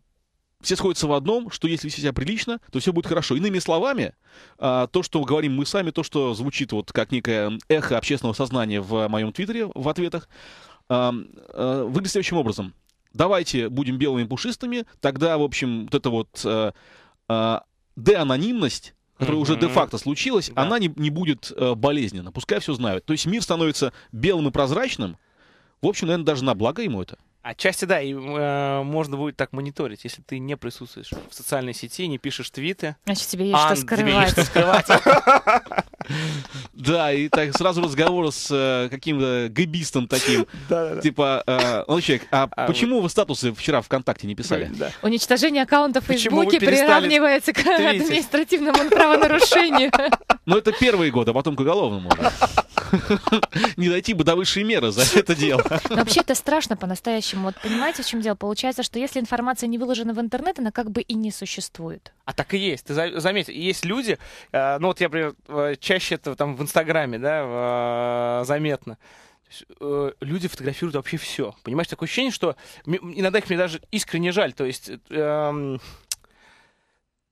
все сходятся в одном, что если вести себя прилично, то все будет хорошо. Иными словами, а, то, что говорим мы сами, то, что звучит вот как некое эхо общественного сознания в моем твиттере в ответах, а, а, выглядит следующим образом. Давайте будем белыми пушистыми, тогда, в общем, вот эта вот деанонимность которая mm-hmm. уже де-факто случилась, да. она не, не будет э, болезненна. Пускай все знают. То есть мир становится белым и прозрачным. В общем, наверное, даже на благо ему это. Отчасти, да, и э, можно будет так мониторить, если ты не присутствуешь в социальной сети, не пишешь твиты. Значит, тебе есть что а, скрывать. Да, и так сразу разговор с э, каким-то гэбистом таким. [LAUGHS] Типа, э, он человек, а, а почему вы статусы вчера ВКонтакте не писали? Уничтожение аккаунта в Фейсбуке приравнивается к административному правонарушению. [LAUGHS] Ну, это первые годы, а потом к уголовному. [LAUGHS] Не дойти бы до высшей меры за это дело. вообще это страшно по-настоящему. Вот понимаете, в чем дело? Получается, что если информация не выложена в интернет, она как бы и не существует. А так и есть. Ты заметь, есть люди, э, ну вот я, например, часть чаще это там в Инстаграме, да, а, заметно. Э, люди фотографируют вообще все. Понимаешь, такое ощущение, что иногда их мне даже искренне жаль. То есть эм,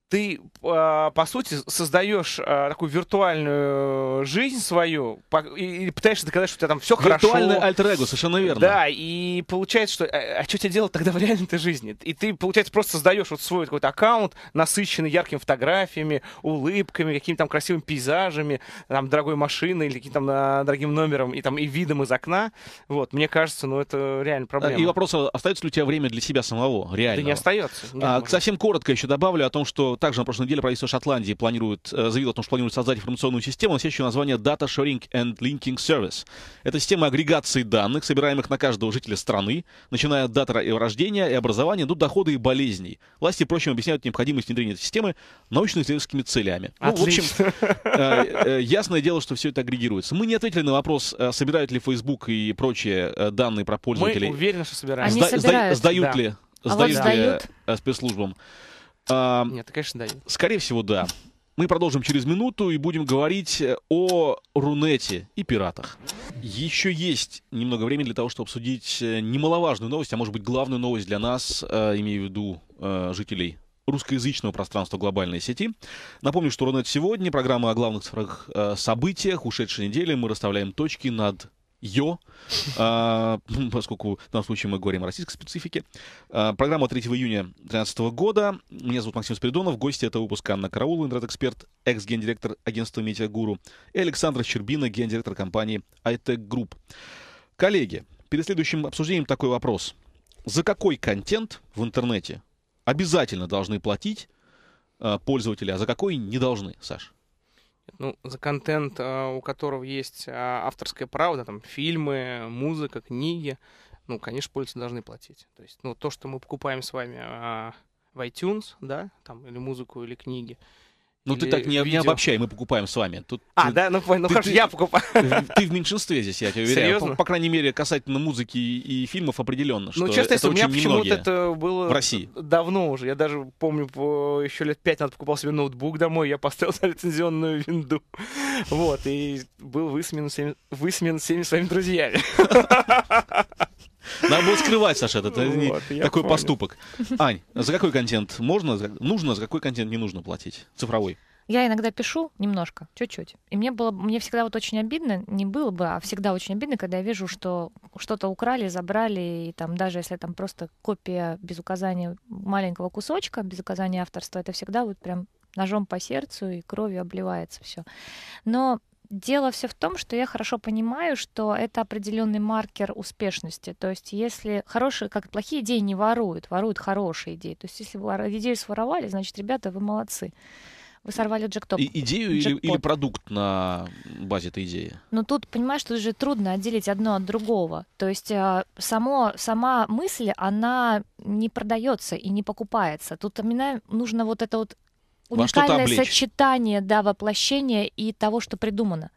ты, а, по сути, создаешь а, такую виртуальную э, жизнь свою и пытаешься доказать, что у тебя там все хорошо. Виртуальный альтер совершенно верно. Да, и получается, что... А, а, а что тебе делать тогда в реальной жизни? И ты, получается, просто создаешь вот свой какой-то аккаунт, насыщенный яркими фотографиями, улыбками, какими-то там красивыми пейзажами, там, дорогой машиной или каким-то дорогим номером и там и видом из окна. Вот, мне кажется, ну, это реально проблема. И вопрос, остается ли у тебя время для себя самого, реально? Да не остается. Да, а, совсем коротко еще добавлю о том, что также на прошлой неделе правительство Шотландии планирует, э, заявило о том, что планирует создать информационную систему, носящую название Data Sharing and Linking Service. Это система агрегации данных, собираемых на каждого жителя страны, начиная от даты его рождения и образования до дохода и болезней. Власти, впрочем, объясняют необходимость внедрения этой системы научно-исследовательскими целями. Ну, в общем, э, э, ясное дело, что все это агрегируется. Мы не ответили на вопрос, собирают ли Facebook и прочие данные про пользователей. Мы уверены, что собирают. Сда- сдают да. ли? А сдают, вот сдают. ли спецслужбам? А, Нет, это, конечно, да. Скорее всего, да. Мы продолжим через минуту и будем говорить э, о Рунете и пиратах. Еще есть немного времени для того, чтобы обсудить э, немаловажную новость, а может быть главную новость для нас, э, имею в виду жителей русскоязычного пространства глобальной сети. Напомню, что Рунет сегодня, программа о главных событиях ушедшей недели. Мы расставляем точки над Йо, э, [LAUGHS] поскольку в данном случае мы говорим о российской специфике. Э, программа 3 июня 2013 года. Меня зовут Максим Спиридонов. Гости этого выпуска Анна Караулова, интернет-эксперт, экс-гендиректор агентства «Медиагуру» и Александр Щербина, гендиректор компании Айтек Групп. Коллеги, перед следующим обсуждением такой вопрос. За какой контент в интернете обязательно должны платить э, пользователи, а за какой не должны, Саш? ну, за контент, э, у которого есть э, авторское право, да, там фильмы, музыка, книги, ну, конечно, пользователи должны платить. То есть, ну, то, что мы покупаем с вами э, в iTunes, да, там, или музыку, или книги, ну, ты так не, не обобщай, мы покупаем с вами. Тут, а, ты, да? Ну, ну хорошо, ты, я покупаю. [LAUGHS] Ты в меньшинстве здесь, я тебе уверяю. Серьезно? По, по крайней мере, касательно музыки и, и фильмов определенно, ну, что Ну, честно, это у меня почему-то это было в России. давно уже. Я даже помню, еще лет пять назад покупал себе ноутбук домой, я поставил на лицензионную винду. Вот, и был высмеян всеми, высмеян всеми своими друзьями. [LAUGHS] Надо было скрывать, Саша, это э, вот, такой понял. поступок. Ань, за какой контент можно, нужно, за какой контент не нужно платить? Цифровой. Я иногда пишу немножко, чуть-чуть. И мне было, мне всегда вот очень обидно, не было бы, а всегда очень обидно, когда я вижу, что что-то украли, забрали, и там даже если там просто копия без указания маленького кусочка, без указания авторства, это всегда вот прям ножом по сердцу и кровью обливается все. Но Дело все в том, что я хорошо понимаю, что это определенный маркер успешности. То есть, если хорошие, как плохие идеи не воруют, воруют хорошие идеи. То есть, если вы идею своровали, значит, ребята, вы молодцы. Вы сорвали джектоп. И идею или, или продукт на базе этой идеи. Ну тут, понимаешь, тут же трудно отделить одно от другого. То есть а, само, сама мысль, она не продается и не покупается. Тут именно нужно вот это вот уникальное сочетание, да, воплощения и того, что придумано.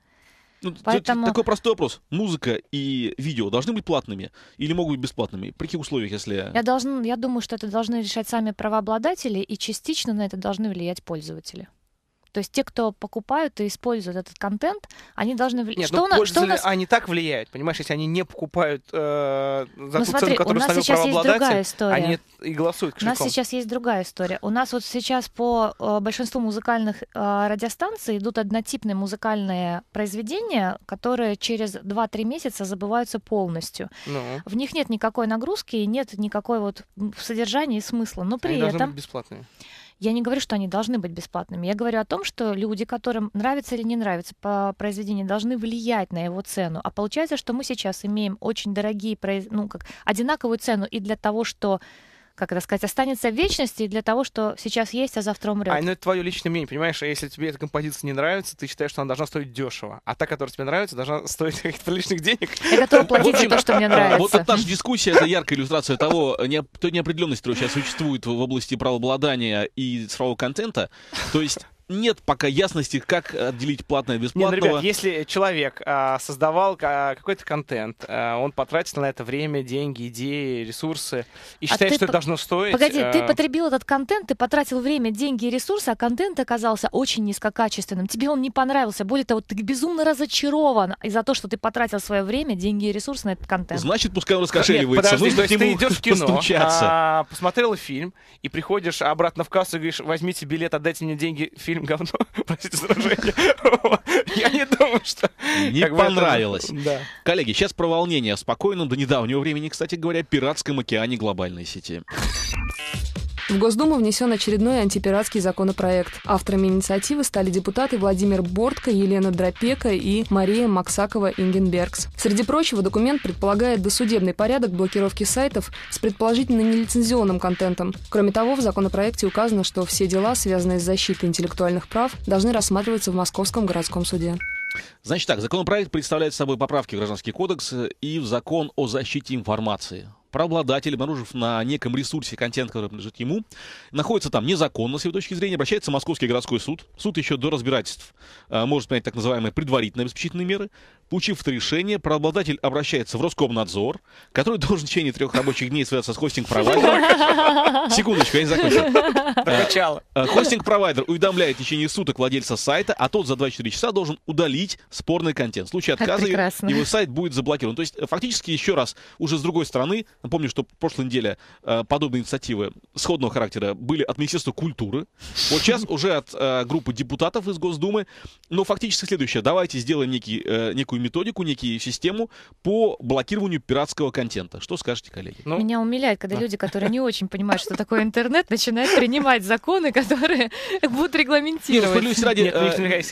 Ну, Поэтому... Такой простой вопрос. Музыка и видео должны быть платными или могут быть бесплатными? При каких условиях, если... Я, должен, я думаю, что это должны решать сами правообладатели, и частично на это должны влиять пользователи. То есть те, кто покупают и используют этот контент, они должны... влиять. что, ну, что у нас... они так влияют, понимаешь, если они не покупают э, за ну, ту смотри, цену, которую ставил правообладатель, они и голосуют кошельком. У нас сейчас есть другая история. У нас вот сейчас по э, большинству музыкальных э, радиостанций идут однотипные музыкальные произведения, которые через 2-3 месяца забываются полностью. Ну. В них нет никакой нагрузки, и нет никакой вот содержания и смысла. Но при они этом... быть бесплатные. Я не говорю, что они должны быть бесплатными. Я говорю о том, что люди, которым нравится или не нравится по произведению, должны влиять на его цену. А получается, что мы сейчас имеем очень дорогие, ну, как, одинаковую цену и для того, что как это сказать, останется в вечности для того, что сейчас есть, а завтра умрет. А, ну это твое личное мнение, понимаешь? А если тебе эта композиция не нравится, ты считаешь, что она должна стоить дешево. А та, которая тебе нравится, должна [LAUGHS] стоить каких-то лишних денег. Я готова платить за то, что мне а, нравится. Вот эта наша дискуссия — это яркая иллюстрация того, той неопределенности, которая сейчас существует в области правообладания и цифрового контента. То есть нет пока ясности, как отделить платное от ну, бесплатного. Нет, ребят, если человек а, создавал а, какой-то контент, а, он потратил на это время, деньги, идеи, ресурсы, и а считает, а что по... это должно стоить. Погоди, а... ты потребил этот контент, ты потратил время, деньги и ресурсы, а контент оказался очень низкокачественным. Тебе он не понравился. Более того, ты безумно разочарован из-за того, что ты потратил свое время, деньги и ресурсы на этот контент. Значит, пускай он раскошеливается. Нет, подожди, то есть ты идешь в кино, а, посмотрел фильм, и приходишь обратно в кассу и говоришь, возьмите билет, отдайте мне деньги, фильм им говно, [LAUGHS] простите за выражение. Я не думаю, что... Не понравилось. Коллеги, сейчас про волнение спокойном до недавнего времени, кстати говоря, пиратском океане глобальной сети. В Госдуму внесен очередной антипиратский законопроект. Авторами инициативы стали депутаты Владимир Бортко, Елена Дропека и Мария Максакова-Ингенбергс. Среди прочего, документ предполагает досудебный порядок блокировки сайтов с предположительно нелицензионным контентом. Кроме того, в законопроекте указано, что все дела, связанные с защитой интеллектуальных прав, должны рассматриваться в Московском городском суде. Значит так, законопроект представляет собой поправки в Гражданский кодекс и в закон о защите информации правообладатель, обнаружив на неком ресурсе контент, который принадлежит ему, находится там незаконно, с его точки зрения, обращается в Московский городской суд. Суд еще до разбирательств э, может принять так называемые предварительные обеспечительные меры, Получив это решение, правообладатель обращается в Роскомнадзор, который должен в течение трех рабочих дней связаться с хостинг-провайдером. [LAUGHS] Секундочку, я не закончил. [LAUGHS] Э, э, хостинг-провайдер уведомляет в течение суток владельца сайта, а тот за 24 часа должен удалить спорный контент. В случае отказа его сайт будет заблокирован. То есть, э, фактически, еще раз, уже с другой стороны, напомню, что в прошлой неделе подобные инициативы сходного характера были от Министерства культуры. Вот сейчас [LAUGHS] уже от группы депутатов из Госдумы. Но фактически следующее. Давайте сделаем некий, некую некую методику, некую систему по блокированию пиратского контента. Что скажете, коллеги? Ну, Меня умиляет, когда да. люди, которые не очень [LAUGHS] понимают, что такое интернет, начинают принимать законы, которые [LAUGHS] будут ну, регламентировать. Не, ради, Нет, ну, э,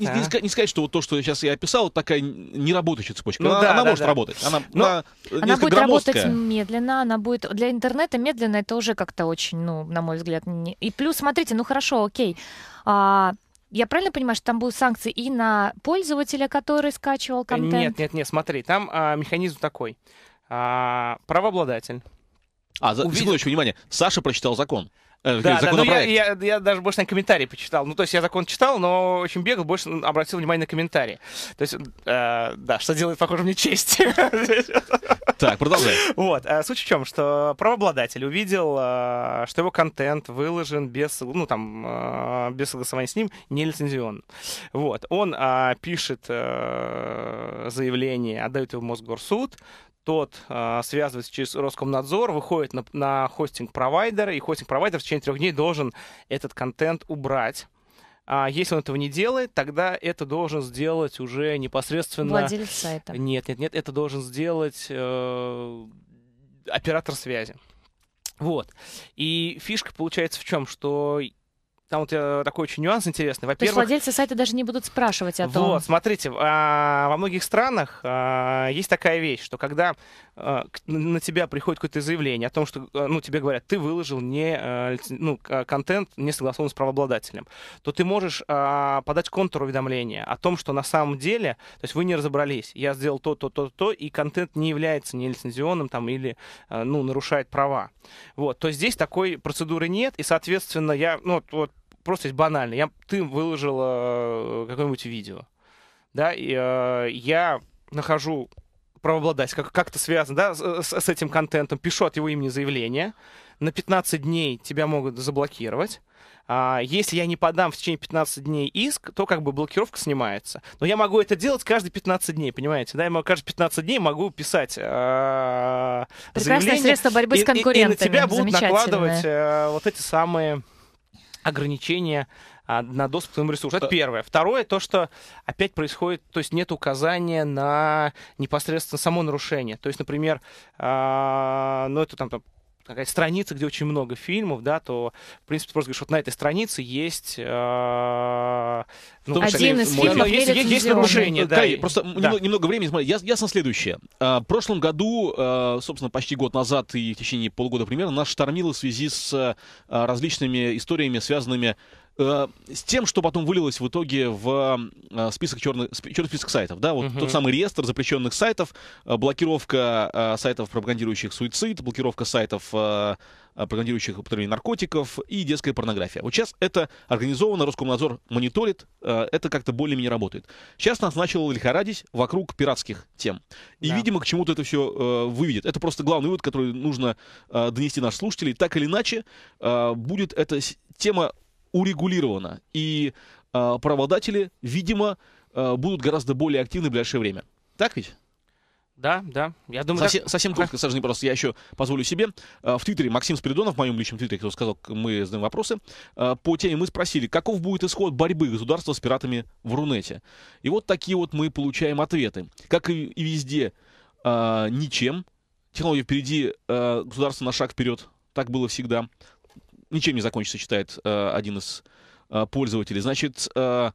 не, не, сказать, что вот то, что сейчас я описал, такая неработающая цепочка. Ну, она да, она да, может да. работать. Она, Но, она, э, она будет громоздкая. работать медленно, она будет... Для интернета медленно это уже как-то очень, ну, на мой взгляд, не... И плюс, смотрите, ну хорошо, окей. А, я правильно понимаю, что там будут санкции и на пользователя, который скачивал э, контент? Нет, нет, нет, смотри, там а, механизм такой. А, правообладатель. А, увидел... секундочку, внимание, Саша прочитал закон. Э, да, да, ну я, я, я даже больше на комментарии почитал. Ну, то есть я закон читал, но очень бегал, больше обратил внимание на комментарии. То есть, э, да, что делает, похоже, мне честь. [LAUGHS] Так, продолжай. Вот, э, суть в чем, что правообладатель увидел, э, что его контент выложен без, ну, там, без согласования с ним, нелицензионно. Вот, он пишет заявление, отдает его в Мосгорсуд, тот э, связывается через Роскомнадзор, выходит на, на хостинг-провайдер, и хостинг-провайдер в течение трех дней должен этот контент убрать. А если он этого не делает, тогда это должен сделать уже непосредственно... Владелец сайта. Нет, нет, нет, это должен сделать э, оператор связи. Вот. И фишка получается в чем, что там вот э, такой очень нюанс интересный. Во-первых, То есть владельцы сайта даже не будут спрашивать о том. Вот, смотрите, а, во многих странах а, есть такая вещь, что когда а, на тебя приходит какое-то заявление о том, что, ну, тебе говорят, ты выложил не, ну, контент не согласованный с правообладателем, то ты можешь подать контр-уведомление о том, что на самом деле, то есть вы не разобрались, я сделал то, то, то, то, и контент не является нелицензионным там или, ну, нарушает права. Вот, то здесь такой процедуры нет, и, соответственно, я, ну, вот просто банально. Я, ты выложила э, какое-нибудь видео, да, и, э, я нахожу правообладатель, как- как-то связан, да, э, с, с этим контентом, пишу от его имени заявление, на 15 дней тебя могут заблокировать, а, если я не подам в течение 15 дней иск, то как бы блокировка снимается. Но я могу это делать каждые 15 дней, понимаете? Да, я могу, каждые 15 дней могу писать э, Прекрасное заявление. средство борьбы и, с конкурентами. И, и на тебя будут накладывать э, вот эти самые ограничения а, на доступ доступным ресурсу. Это первое. Второе, то, что опять происходит, то есть нет указания на непосредственно само нарушение. То есть, например, а, ну это там такая страница, где очень много фильмов, да, то, в принципе, просто говоришь, вот на этой странице есть... Э, ну, Один из фильмов Есть, есть, есть нарушение, да. Кай, просто да. Немного, времени. Смотри, ясно следующее. А, в прошлом году, э, собственно, почти год назад и в течение полгода примерно, нас штормило в связи с э, различными историями, связанными Э, с тем, что потом вылилось в итоге в э, список черных, черный список сайтов, да, вот uh-huh. тот самый реестр запрещенных сайтов, э, блокировка сайтов, пропагандирующих суицид, блокировка сайтов, пропагандирующих употребление наркотиков и детская порнография. Вот сейчас это организовано, Роскомнадзор мониторит, это как-то более-менее работает. Сейчас нас начало лихорадить вокруг пиратских тем. И, да. видимо, к чему-то это все выведет. Это просто главный вывод, который нужно донести наш слушателей. Так или иначе, будет эта тема урегулировано. И э, а, правообладатели, видимо, э, будут гораздо более активны в ближайшее время. Так ведь? Да, да. Я думаю, совсем, так... совсем коротко, ага. Саша, не просто я еще позволю себе. А, в Твиттере Максим Спиридонов, в моем личном Твиттере, кто сказал, мы задаем вопросы. По теме мы спросили, каков будет исход борьбы государства с пиратами в Рунете. И вот такие вот мы получаем ответы. Как и, и везде, ничем. Технология впереди, государство на шаг вперед. Так было всегда ничем не закончится, читает э, один из э, пользователей. Значит, э,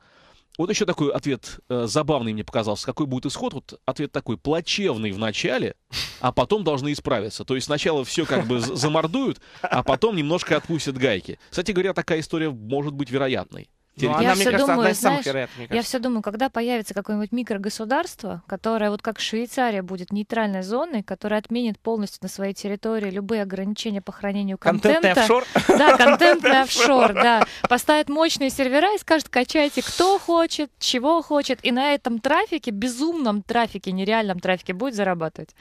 вот еще такой ответ э, забавный мне показался. Какой будет исход? Вот ответ такой плачевный в начале, а потом должны исправиться. То есть сначала все как бы замордуют, а потом немножко отпустят гайки. Кстати говоря, такая история может быть вероятной. Она, ну, я все кажется, думаю, знаешь, вероятных, Я все думаю, когда появится какое-нибудь микрогосударство, которое вот как Швейцария будет нейтральной зоной, которое отменит полностью на своей территории любые ограничения по хранению контента. Контентный офшор? Да, контентный [LAUGHS] офшор, да. Поставит мощные сервера и скажет, качайте кто хочет, чего хочет, и на этом трафике, безумном трафике, нереальном трафике будет зарабатывать.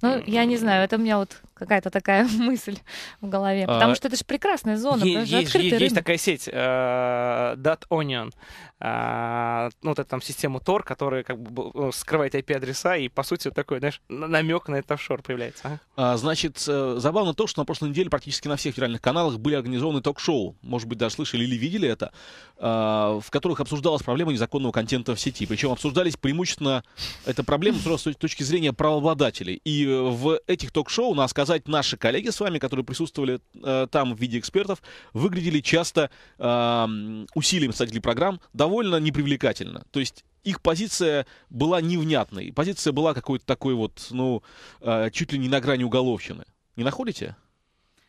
Ну, я не знаю, это у меня вот какая-то такая [LAUGHS] мысль в голове. А, потому а, что это же прекрасная зона. Е- же есть, есть, есть такая сеть uh, Dot Onion. Uh, ну, вот это там систему Tor, которая как бы ну, скрывает IP-адреса, и, по сути, вот такой, знаешь, намек на этот офшор появляется. А? А, значит, э, забавно то, что на прошлой неделе практически на всех федеральных каналах были организованы ток-шоу, может быть, даже слышали или видели это, а, в которых обсуждалась проблема незаконного контента в сети. Причем обсуждались преимущественно эта проблема с точки зрения правообладателей. И э, в этих ток-шоу нас сказали, сказать, наши коллеги с вами, которые присутствовали э, там в виде экспертов, выглядели часто э, усилием создателей программ довольно непривлекательно. То есть их позиция была невнятной. Позиция была какой-то такой вот, ну, э, чуть ли не на грани уголовщины. Не находите?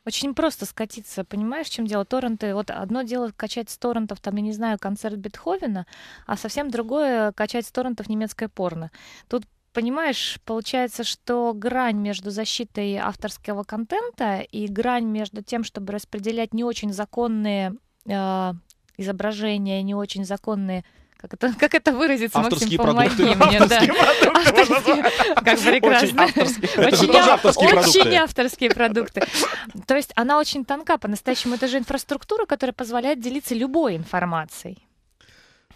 Очень просто скатиться, понимаешь, в чем дело? Торренты, вот одно дело качать с торрентов, там, я не знаю, концерт Бетховена, а совсем другое качать с торрентов немецкое порно. Тут понимаешь, получается, что грань между защитой авторского контента и грань между тем, чтобы распределять не очень законные э, изображения, не очень законные как это, [LAUGHS] как это выразиться, авторские Максим, продукты. мне, авторские да. продукты. Авторские, как прекрасно. Очень авторские. Это продукты. Очень авторские продукты. То есть она очень тонка, по-настоящему это же инфраструктура, которая позволяет делиться любой информацией.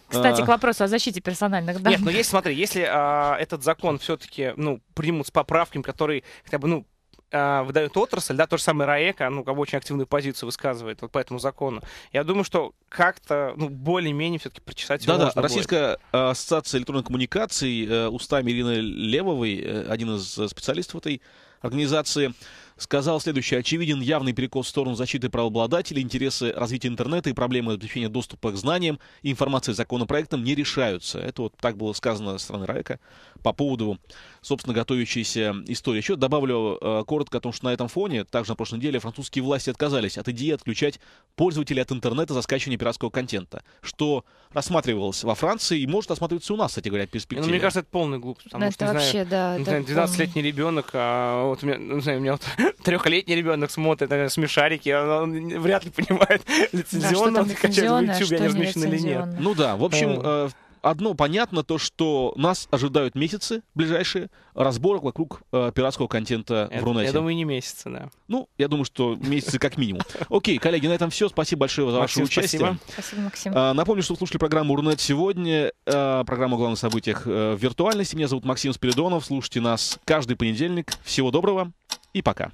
Кстати, а. к вопросу о защите персональных данных. Нет, но ну, есть, смотри, если а, этот закон все-таки, ну, примут с поправками, которые хотя бы, ну, а, выдает отрасль, да, то же самое РАЭКа, ну, как бы очень активную позицию высказывает вот по этому закону. Я думаю, что как-то, ну, более-менее все-таки причесать Да-да, Российская будет. ассоциация электронных коммуникаций, э, устами Ирины Левовой, э, один из э, специалистов этой организации, сказал следующее. Очевиден явный перекос в сторону защиты правообладателей, интересы развития интернета и проблемы обеспечения доступа к знаниям и информации законопроектам не решаются. Это вот так было сказано со стороны Райка по поводу, собственно, готовящейся истории. Еще добавлю э, коротко о том, что на этом фоне, также на прошлой неделе, французские власти отказались от идеи отключать пользователей от интернета за скачивание пиратского контента, что рассматривалось во Франции и может рассматриваться у нас, кстати говоря, перспективы. Ну, перспективе. Ну, мне кажется, это полный глупость, потому это что, вообще, знаю, да, 12-летний ребенок, а вот у меня, ну, знаю, у меня вот [LAUGHS] трехлетний ребенок смотрит наверное, смешарики, а он, он вряд ли понимает лицензионно, да, он качает в YouTube, я не размещен или нет. Ну да, в общем, э, э, одно понятно, то что нас ожидают месяцы ближайшие разборок вокруг э, пиратского контента это, в Рунете. Я думаю, не месяцы, да. Ну, я думаю, что месяцы как минимум. Окей, коллеги, на этом все. Спасибо большое за ваше участие. Спасибо, спасибо Максим. А, напомню, что слушали программу Рунет сегодня. Э, программу о главных событиях э, в виртуальности. Меня зовут Максим Спиридонов. Слушайте нас каждый понедельник. Всего доброго и пока.